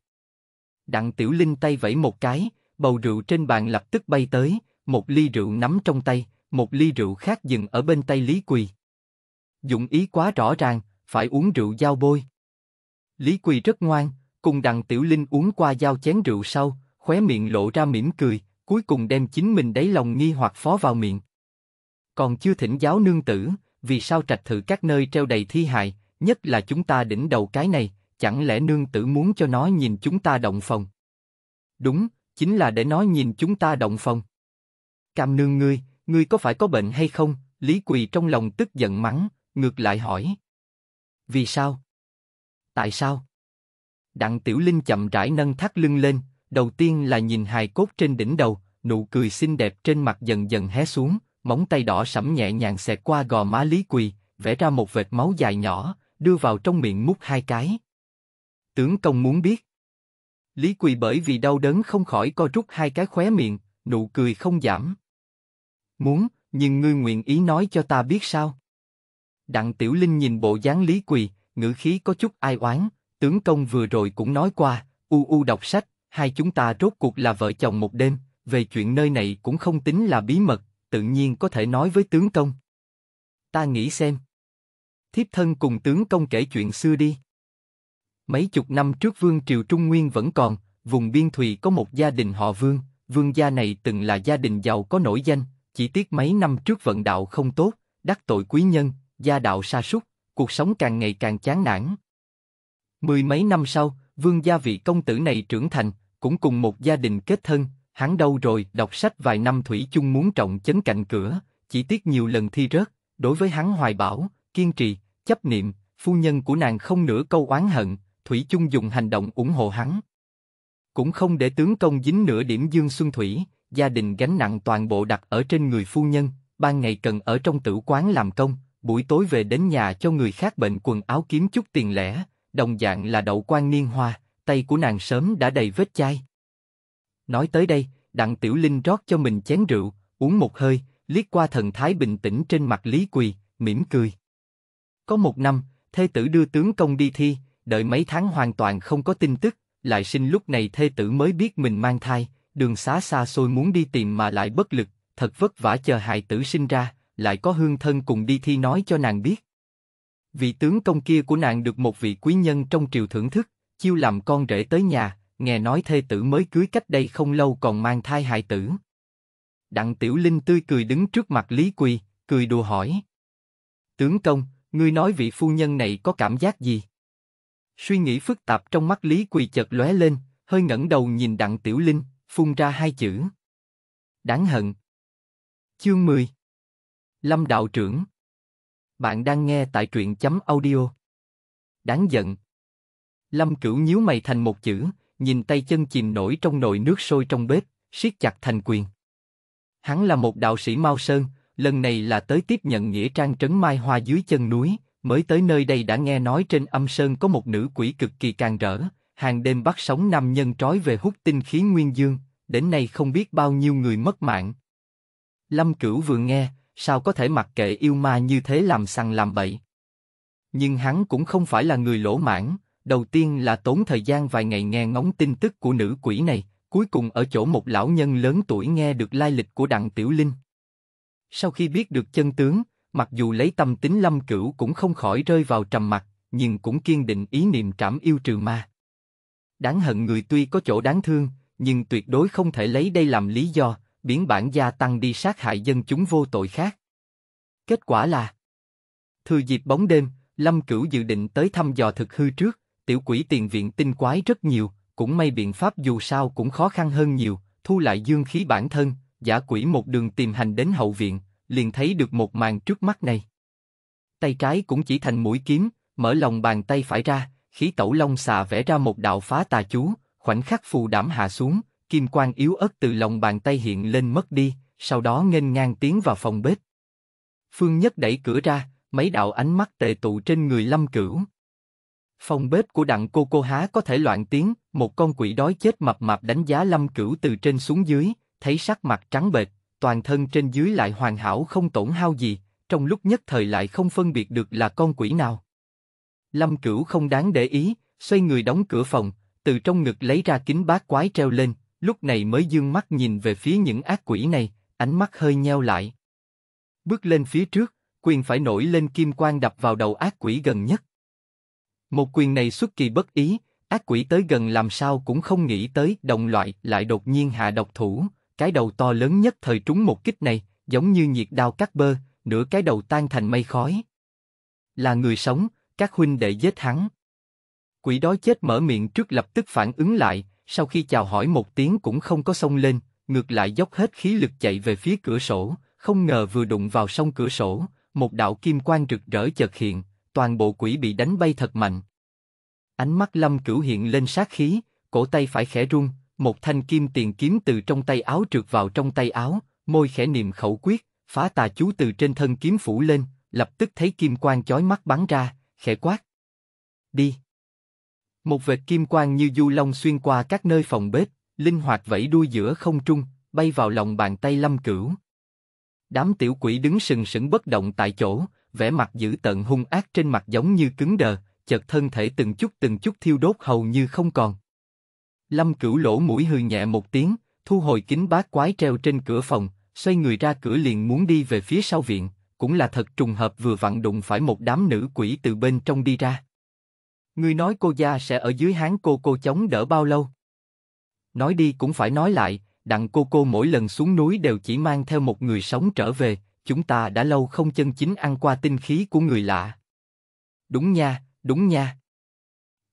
Đặng Tiểu Linh tay vẫy một cái, bầu rượu trên bàn lập tức bay tới, một ly rượu nắm trong tay, một ly rượu khác dừng ở bên tay Lý Quỳ. Dụng ý quá rõ ràng, phải uống rượu giao bôi. Lý Quỳ rất ngoan, cùng Đặng Tiểu Linh uống qua giao chén rượu sau, khóe miệng lộ ra mỉm cười, cuối cùng đem chính mình đáy lòng nghi hoặc phó vào miệng. Còn chưa thỉnh giáo nương tử, vì sao trạch thử các nơi treo đầy thi hại, nhất là chúng ta đỉnh đầu cái này, Chẳng lẽ nương tử muốn cho nó nhìn chúng ta động phòng? Đúng, chính là để nó nhìn chúng ta động phòng. Cam nương ngươi, ngươi có phải có bệnh hay không? Lý Quỳ trong lòng tức giận mắng, ngược lại hỏi. Vì sao? Tại sao? Đặng Tiểu Linh chậm rãi nâng thắt lưng lên, đầu tiên là nhìn hài cốt trên đỉnh đầu, nụ cười xinh đẹp trên mặt dần dần hé xuống, móng tay đỏ sẫm nhẹ nhàng xẹt qua gò má Lý Quỳ, vẽ ra một vệt máu dài nhỏ, đưa vào trong miệng mút hai cái tướng công muốn biết. Lý Quỳ bởi vì đau đớn không khỏi co rút hai cái khóe miệng, nụ cười không giảm. Muốn, nhưng ngươi nguyện ý nói cho ta biết sao? Đặng Tiểu Linh nhìn bộ dáng Lý Quỳ, ngữ khí có chút ai oán, tướng công vừa rồi cũng nói qua, u u đọc sách, hai chúng ta rốt cuộc là vợ chồng một đêm, về chuyện nơi này cũng không tính là bí mật, tự nhiên có thể nói với tướng công. Ta nghĩ xem. Thiếp thân cùng tướng công kể chuyện xưa đi. Mấy chục năm trước vương triều Trung Nguyên vẫn còn, vùng biên thùy có một gia đình họ vương, vương gia này từng là gia đình giàu có nổi danh, chỉ tiếc mấy năm trước vận đạo không tốt, đắc tội quý nhân, gia đạo sa sút, cuộc sống càng ngày càng chán nản. Mười mấy năm sau, vương gia vị công tử này trưởng thành, cũng cùng một gia đình kết thân, hắn đâu rồi, đọc sách vài năm Thủy chung muốn trọng chấn cạnh cửa, chỉ tiếc nhiều lần thi rớt, đối với hắn hoài bảo, kiên trì, chấp niệm, phu nhân của nàng không nửa câu oán hận, Thủy chung dùng hành động ủng hộ hắn. Cũng không để tướng công dính nửa điểm Dương Xuân Thủy, gia đình gánh nặng toàn bộ đặt ở trên người phu nhân, ban ngày cần ở trong tử quán làm công, buổi tối về đến nhà cho người khác bệnh quần áo kiếm chút tiền lẻ, đồng dạng là đậu quan niên hoa, tay của nàng sớm đã đầy vết chai. Nói tới đây, đặng tiểu linh rót cho mình chén rượu, uống một hơi, liếc qua thần thái bình tĩnh trên mặt Lý Quỳ, mỉm cười. Có một năm, thê tử đưa tướng công đi thi, đợi mấy tháng hoàn toàn không có tin tức, lại sinh lúc này thê tử mới biết mình mang thai, đường xá xa xôi muốn đi tìm mà lại bất lực, thật vất vả chờ hài tử sinh ra, lại có hương thân cùng đi thi nói cho nàng biết. Vị tướng công kia của nàng được một vị quý nhân trong triều thưởng thức, chiêu làm con rể tới nhà, nghe nói thê tử mới cưới cách đây không lâu còn mang thai hài tử. Đặng Tiểu Linh tươi cười đứng trước mặt Lý Quỳ, cười đùa hỏi. Tướng công, ngươi nói vị phu nhân này có cảm giác gì? Suy nghĩ phức tạp trong mắt Lý Quỳ chợt lóe lên, hơi ngẩng đầu nhìn Đặng Tiểu Linh, phun ra hai chữ. Đáng hận. Chương 10 Lâm Đạo Trưởng Bạn đang nghe tại truyện chấm audio. Đáng giận. Lâm Cửu nhíu mày thành một chữ, nhìn tay chân chìm nổi trong nồi nước sôi trong bếp, siết chặt thành quyền. Hắn là một đạo sĩ Mao Sơn, lần này là tới tiếp nhận nghĩa trang trấn Mai Hoa dưới chân núi, mới tới nơi đây đã nghe nói trên âm sơn có một nữ quỷ cực kỳ càng rỡ, hàng đêm bắt sống nam nhân trói về hút tinh khí nguyên dương, đến nay không biết bao nhiêu người mất mạng. Lâm Cửu vừa nghe, sao có thể mặc kệ yêu ma như thế làm sằng làm bậy? Nhưng hắn cũng không phải là người lỗ mãn, đầu tiên là tốn thời gian vài ngày nghe ngóng tin tức của nữ quỷ này, cuối cùng ở chỗ một lão nhân lớn tuổi nghe được lai lịch của đặng tiểu linh. Sau khi biết được chân tướng, mặc dù lấy tâm tính lâm cửu cũng không khỏi rơi vào trầm mặc, nhưng cũng kiên định ý niệm trảm yêu trừ ma. Đáng hận người tuy có chỗ đáng thương, nhưng tuyệt đối không thể lấy đây làm lý do, biến bản gia tăng đi sát hại dân chúng vô tội khác. Kết quả là Thừa dịp bóng đêm, Lâm Cửu dự định tới thăm dò thực hư trước, tiểu quỷ tiền viện tinh quái rất nhiều, cũng may biện pháp dù sao cũng khó khăn hơn nhiều, thu lại dương khí bản thân, giả quỷ một đường tìm hành đến hậu viện, liền thấy được một màn trước mắt này. Tay trái cũng chỉ thành mũi kiếm, mở lòng bàn tay phải ra, khí tẩu long xà vẽ ra một đạo phá tà chú, khoảnh khắc phù đảm hạ xuống, kim quang yếu ớt từ lòng bàn tay hiện lên mất đi, sau đó nghênh ngang tiến vào phòng bếp. Phương Nhất đẩy cửa ra, mấy đạo ánh mắt tề tụ trên người Lâm Cửu. Phòng bếp của đặng cô cô há có thể loạn tiếng, một con quỷ đói chết mập mạp đánh giá Lâm Cửu từ trên xuống dưới, thấy sắc mặt trắng bệch, toàn thân trên dưới lại hoàn hảo không tổn hao gì, trong lúc nhất thời lại không phân biệt được là con quỷ nào. Lâm Cửu không đáng để ý, xoay người đóng cửa phòng, từ trong ngực lấy ra kính bát quái treo lên, lúc này mới dương mắt nhìn về phía những ác quỷ này, ánh mắt hơi nheo lại. Bước lên phía trước, quyền phải nổi lên kim quang đập vào đầu ác quỷ gần nhất. Một quyền này xuất kỳ bất ý, ác quỷ tới gần làm sao cũng không nghĩ tới đồng loại lại đột nhiên hạ độc thủ, cái đầu to lớn nhất thời trúng một kích này, giống như nhiệt đao cắt bơ, nửa cái đầu tan thành mây khói. Là người sống, các huynh đệ giết hắn. Quỷ đói chết mở miệng trước lập tức phản ứng lại, sau khi chào hỏi một tiếng cũng không có sông lên, ngược lại dốc hết khí lực chạy về phía cửa sổ, không ngờ vừa đụng vào sông cửa sổ, một đạo kim quang rực rỡ chợt hiện, toàn bộ quỷ bị đánh bay thật mạnh. Ánh mắt Lâm Cửu hiện lên sát khí, cổ tay phải khẽ run, một thanh kim tiền kiếm từ trong tay áo trượt vào trong tay áo, môi khẽ niệm khẩu quyết, phá tà chú từ trên thân kiếm phủ lên, lập tức thấy kim quang chói mắt bắn ra, khẽ quát. Đi! Một vệt kim quang như du long xuyên qua các nơi phòng bếp, linh hoạt vẫy đuôi giữa không trung, bay vào lòng bàn tay lâm cửu. Đám tiểu quỷ đứng sừng sững bất động tại chỗ, vẻ mặt dữ tận hung ác trên mặt giống như cứng đờ, chợt thân thể từng chút từng chút thiêu đốt hầu như không còn, Lâm Cửu lỗ mũi hừ nhẹ một tiếng, thu hồi kính bát quái treo trên cửa phòng, xoay người ra cửa liền muốn đi về phía sau viện, cũng là thật trùng hợp vừa vặn đụng phải một đám nữ quỷ từ bên trong đi ra. Ngươi nói cô gia sẽ ở dưới hán cô cô chống đỡ bao lâu? Nói đi cũng phải nói lại, đặng cô cô mỗi lần xuống núi đều chỉ mang theo một người sống trở về, chúng ta đã lâu không chân chính ăn qua tinh khí của người lạ. Đúng nha, đúng nha.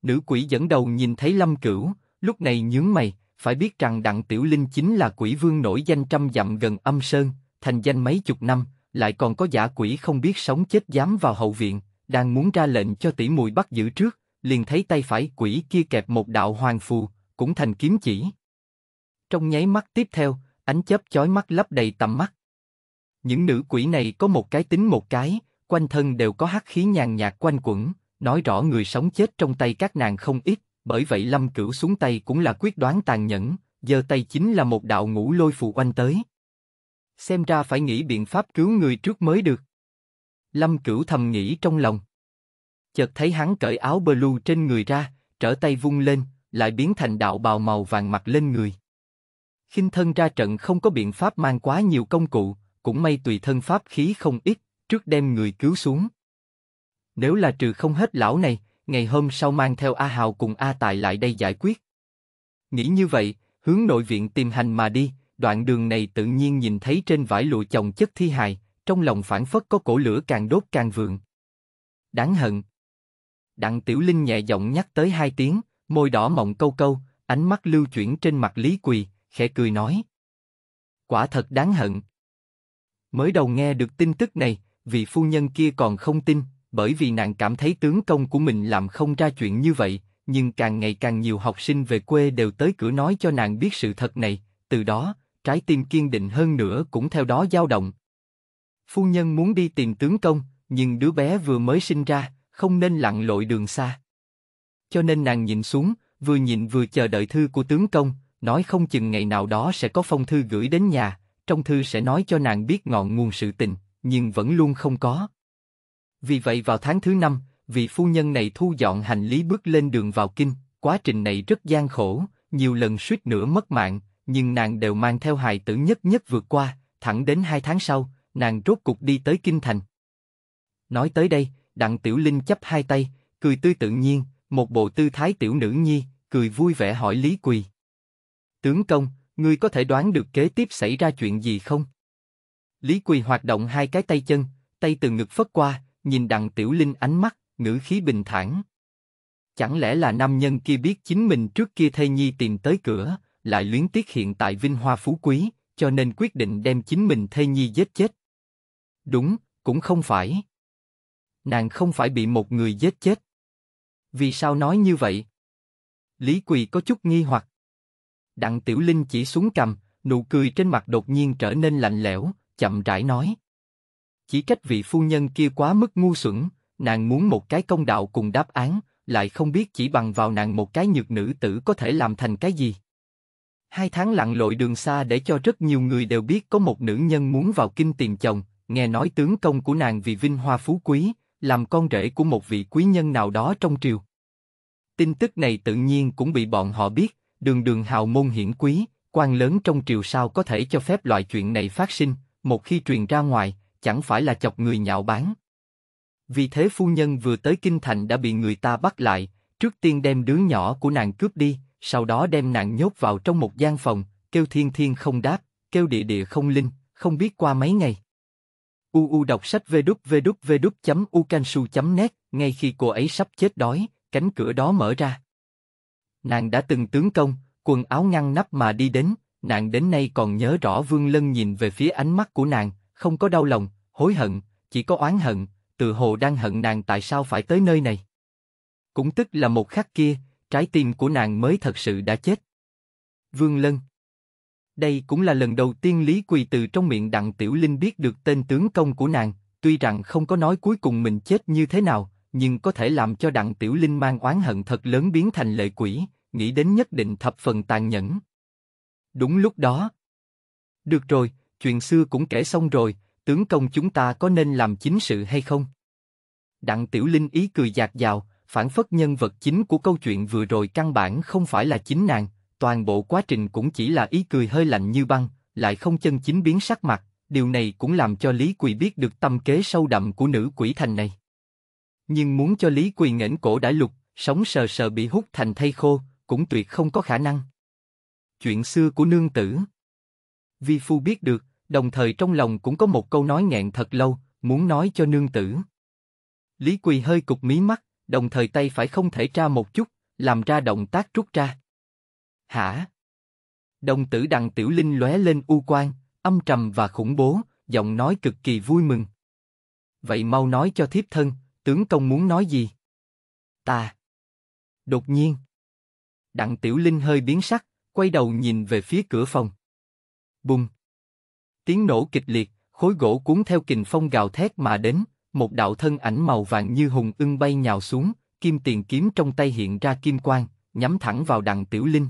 Nữ quỷ dẫn đầu nhìn thấy Lâm Cửu, lúc này nhướng mày, phải biết rằng Đặng Tiểu Linh chính là quỷ vương nổi danh trăm dặm gần âm sơn, thành danh mấy chục năm, lại còn có giả quỷ không biết sống chết dám vào hậu viện, đang muốn ra lệnh cho tỷ mùi bắt giữ trước, liền thấy tay phải quỷ kia kẹp một đạo hoàng phù, cũng thành kiếm chỉ. Trong nháy mắt tiếp theo, ánh chớp chói mắt lấp đầy tầm mắt. Những nữ quỷ này có một cái tính một cái, quanh thân đều có hắc khí nhàn nhạt quanh quẩn, nói rõ người sống chết trong tay các nàng không ít, bởi vậy Lâm Cửu xuống tay cũng là quyết đoán tàn nhẫn, giờ tay chính là một đạo ngũ lôi phù oanh tới. Xem ra phải nghĩ biện pháp cứu người trước mới được. Lâm Cửu thầm nghĩ trong lòng. Chợt thấy hắn cởi áo blue trên người ra, trở tay vung lên, lại biến thành đạo bào màu vàng mặt lên người. Khinh thân ra trận không có biện pháp mang quá nhiều công cụ, cũng may tùy thân pháp khí không ít, trước đem người cứu xuống. Nếu là trừ không hết lão này, ngày hôm sau mang theo A Hào cùng A Tài lại đây giải quyết. Nghĩ như vậy, hướng nội viện tìm hành mà đi, đoạn đường này tự nhiên nhìn thấy trên vải lụa chồng chất thi hài, trong lòng phản phất có cổ lửa càng đốt càng vượng. Đáng hận. Đặng Tiểu Linh nhẹ giọng nhắc tới hai tiếng, môi đỏ mọng câu câu, ánh mắt lưu chuyển trên mặt Lý Quỳ, khẽ cười nói. Quả thật đáng hận. Mới đầu nghe được tin tức này, vị phu nhân kia còn không tin, bởi vì nàng cảm thấy tướng công của mình làm không ra chuyện như vậy, nhưng càng ngày càng nhiều học sinh về quê đều tới cửa nói cho nàng biết sự thật này, từ đó, trái tim kiên định hơn nữa cũng theo đó dao động. Phu nhân muốn đi tìm tướng công, nhưng đứa bé vừa mới sinh ra, không nên lặn lội đường xa. Cho nên nàng nhìn xuống, vừa nhìn vừa chờ đợi thư của tướng công, nói không chừng ngày nào đó sẽ có phong thư gửi đến nhà, trong thư sẽ nói cho nàng biết ngọn nguồn sự tình, nhưng vẫn luôn không có. Vì vậy vào tháng thứ năm, vị phu nhân này thu dọn hành lý bước lên đường vào kinh, quá trình này rất gian khổ, nhiều lần suýt nữa mất mạng, nhưng nàng đều mang theo hài tử nhất nhất vượt qua, thẳng đến hai tháng sau, nàng rốt cục đi tới kinh thành. Nói tới đây, đặng tiểu linh chấp hai tay, cười tươi tự nhiên, một bộ tư thái tiểu nữ nhi, cười vui vẻ hỏi Lý Quỳ. Tướng công, ngươi có thể đoán được kế tiếp xảy ra chuyện gì không? Lý Quỳ hoạt động hai cái tay chân, tay từ ngực phất qua, nhìn đặng tiểu linh ánh mắt, ngữ khí bình thản. Chẳng lẽ là nam nhân kia biết chính mình trước kia thê nhi tìm tới cửa, lại luyến tiếc hiện tại vinh hoa phú quý, cho nên quyết định đem chính mình thê nhi giết chết. Đúng, cũng không phải. Nàng không phải bị một người giết chết. Vì sao nói như vậy? Lý Quỳ có chút nghi hoặc. Đặng Tiểu Linh chỉ xuống cầm, nụ cười trên mặt đột nhiên trở nên lạnh lẽo, chậm rãi nói. Chỉ trách vị phu nhân kia quá mức ngu xuẩn, nàng muốn một cái công đạo cùng đáp án, lại không biết chỉ bằng vào nàng một cái nhược nữ tử có thể làm thành cái gì. Hai tháng lặng lội đường xa để cho rất nhiều người đều biết có một nữ nhân muốn vào kinh tìm chồng, nghe nói tướng công của nàng vì vinh hoa phú quý, làm con rể của một vị quý nhân nào đó trong triều. Tin tức này tự nhiên cũng bị bọn họ biết, đường đường hào môn hiển quý, quan lớn trong triều sao có thể cho phép loại chuyện này phát sinh, một khi truyền ra ngoài, chẳng phải là chọc người nhạo bán. Vì thế phu nhân vừa tới kinh thành đã bị người ta bắt lại, trước tiên đem đứa nhỏ của nàng cướp đi, sau đó đem nàng nhốt vào trong một gian phòng, kêu thiên thiên không đáp, kêu địa địa không linh, không biết qua mấy ngày. UU đọc sách vê đút vê chấm ucansu chấm net, ngay khi cô ấy sắp chết đói, cánh cửa đó mở ra. Nàng đã từng tướng công, quần áo ngăn nắp mà đi đến, nàng đến nay còn nhớ rõ Vương Lân nhìn về phía ánh mắt của nàng, không có đau lòng, hối hận, chỉ có oán hận, tự hồ đang hận nàng tại sao phải tới nơi này. Cũng tức là một khắc kia, trái tim của nàng mới thật sự đã chết. Vương Lân Đây cũng là lần đầu tiên Lý Quỳ từ trong miệng Đặng Tiểu Linh biết được tên tướng công của nàng, tuy rằng không có nói cuối cùng mình chết như thế nào, nhưng có thể làm cho Đặng Tiểu Linh mang oán hận thật lớn biến thành lệ quỷ, nghĩ đến nhất định thập phần tàn nhẫn. Đúng lúc đó. Được rồi, chuyện xưa cũng kể xong rồi, tướng công chúng ta có nên làm chính sự hay không? Đặng Tiểu Linh ý cười giạt dào, phản phất nhân vật chính của câu chuyện vừa rồi căn bản không phải là chính nàng, toàn bộ quá trình cũng chỉ là ý cười hơi lạnh như băng, lại không chân chính biến sắc mặt, điều này cũng làm cho Lý Quỳ biết được tâm kế sâu đậm của nữ quỷ thành này. Nhưng muốn cho Lý Quỳ ngẩng cổ đã lục, sống sờ sờ bị hút thành thây khô, cũng tuyệt không có khả năng. Chuyện xưa của nương tử Vi Phu biết được, đồng thời trong lòng cũng có một câu nói nghẹn thật lâu, muốn nói cho nương tử. Lý Quỳ hơi cục mí mắt, đồng thời tay phải không thể tra một chút, làm ra động tác rút ra. Hả? Đồng tử đằng tiểu linh lóe lên u quan, âm trầm và khủng bố, giọng nói cực kỳ vui mừng. Vậy mau nói cho thiếp thân, tướng công muốn nói gì? Ta. Đột nhiên. Đặng tiểu linh hơi biến sắc, quay đầu nhìn về phía cửa phòng bùng. Tiếng nổ kịch liệt, khối gỗ cuốn theo kình phong gào thét mà đến, một đạo thân ảnh màu vàng như hùng ưng bay nhào xuống, kim tiền kiếm trong tay hiện ra kim quang, nhắm thẳng vào đằng Tiểu Linh.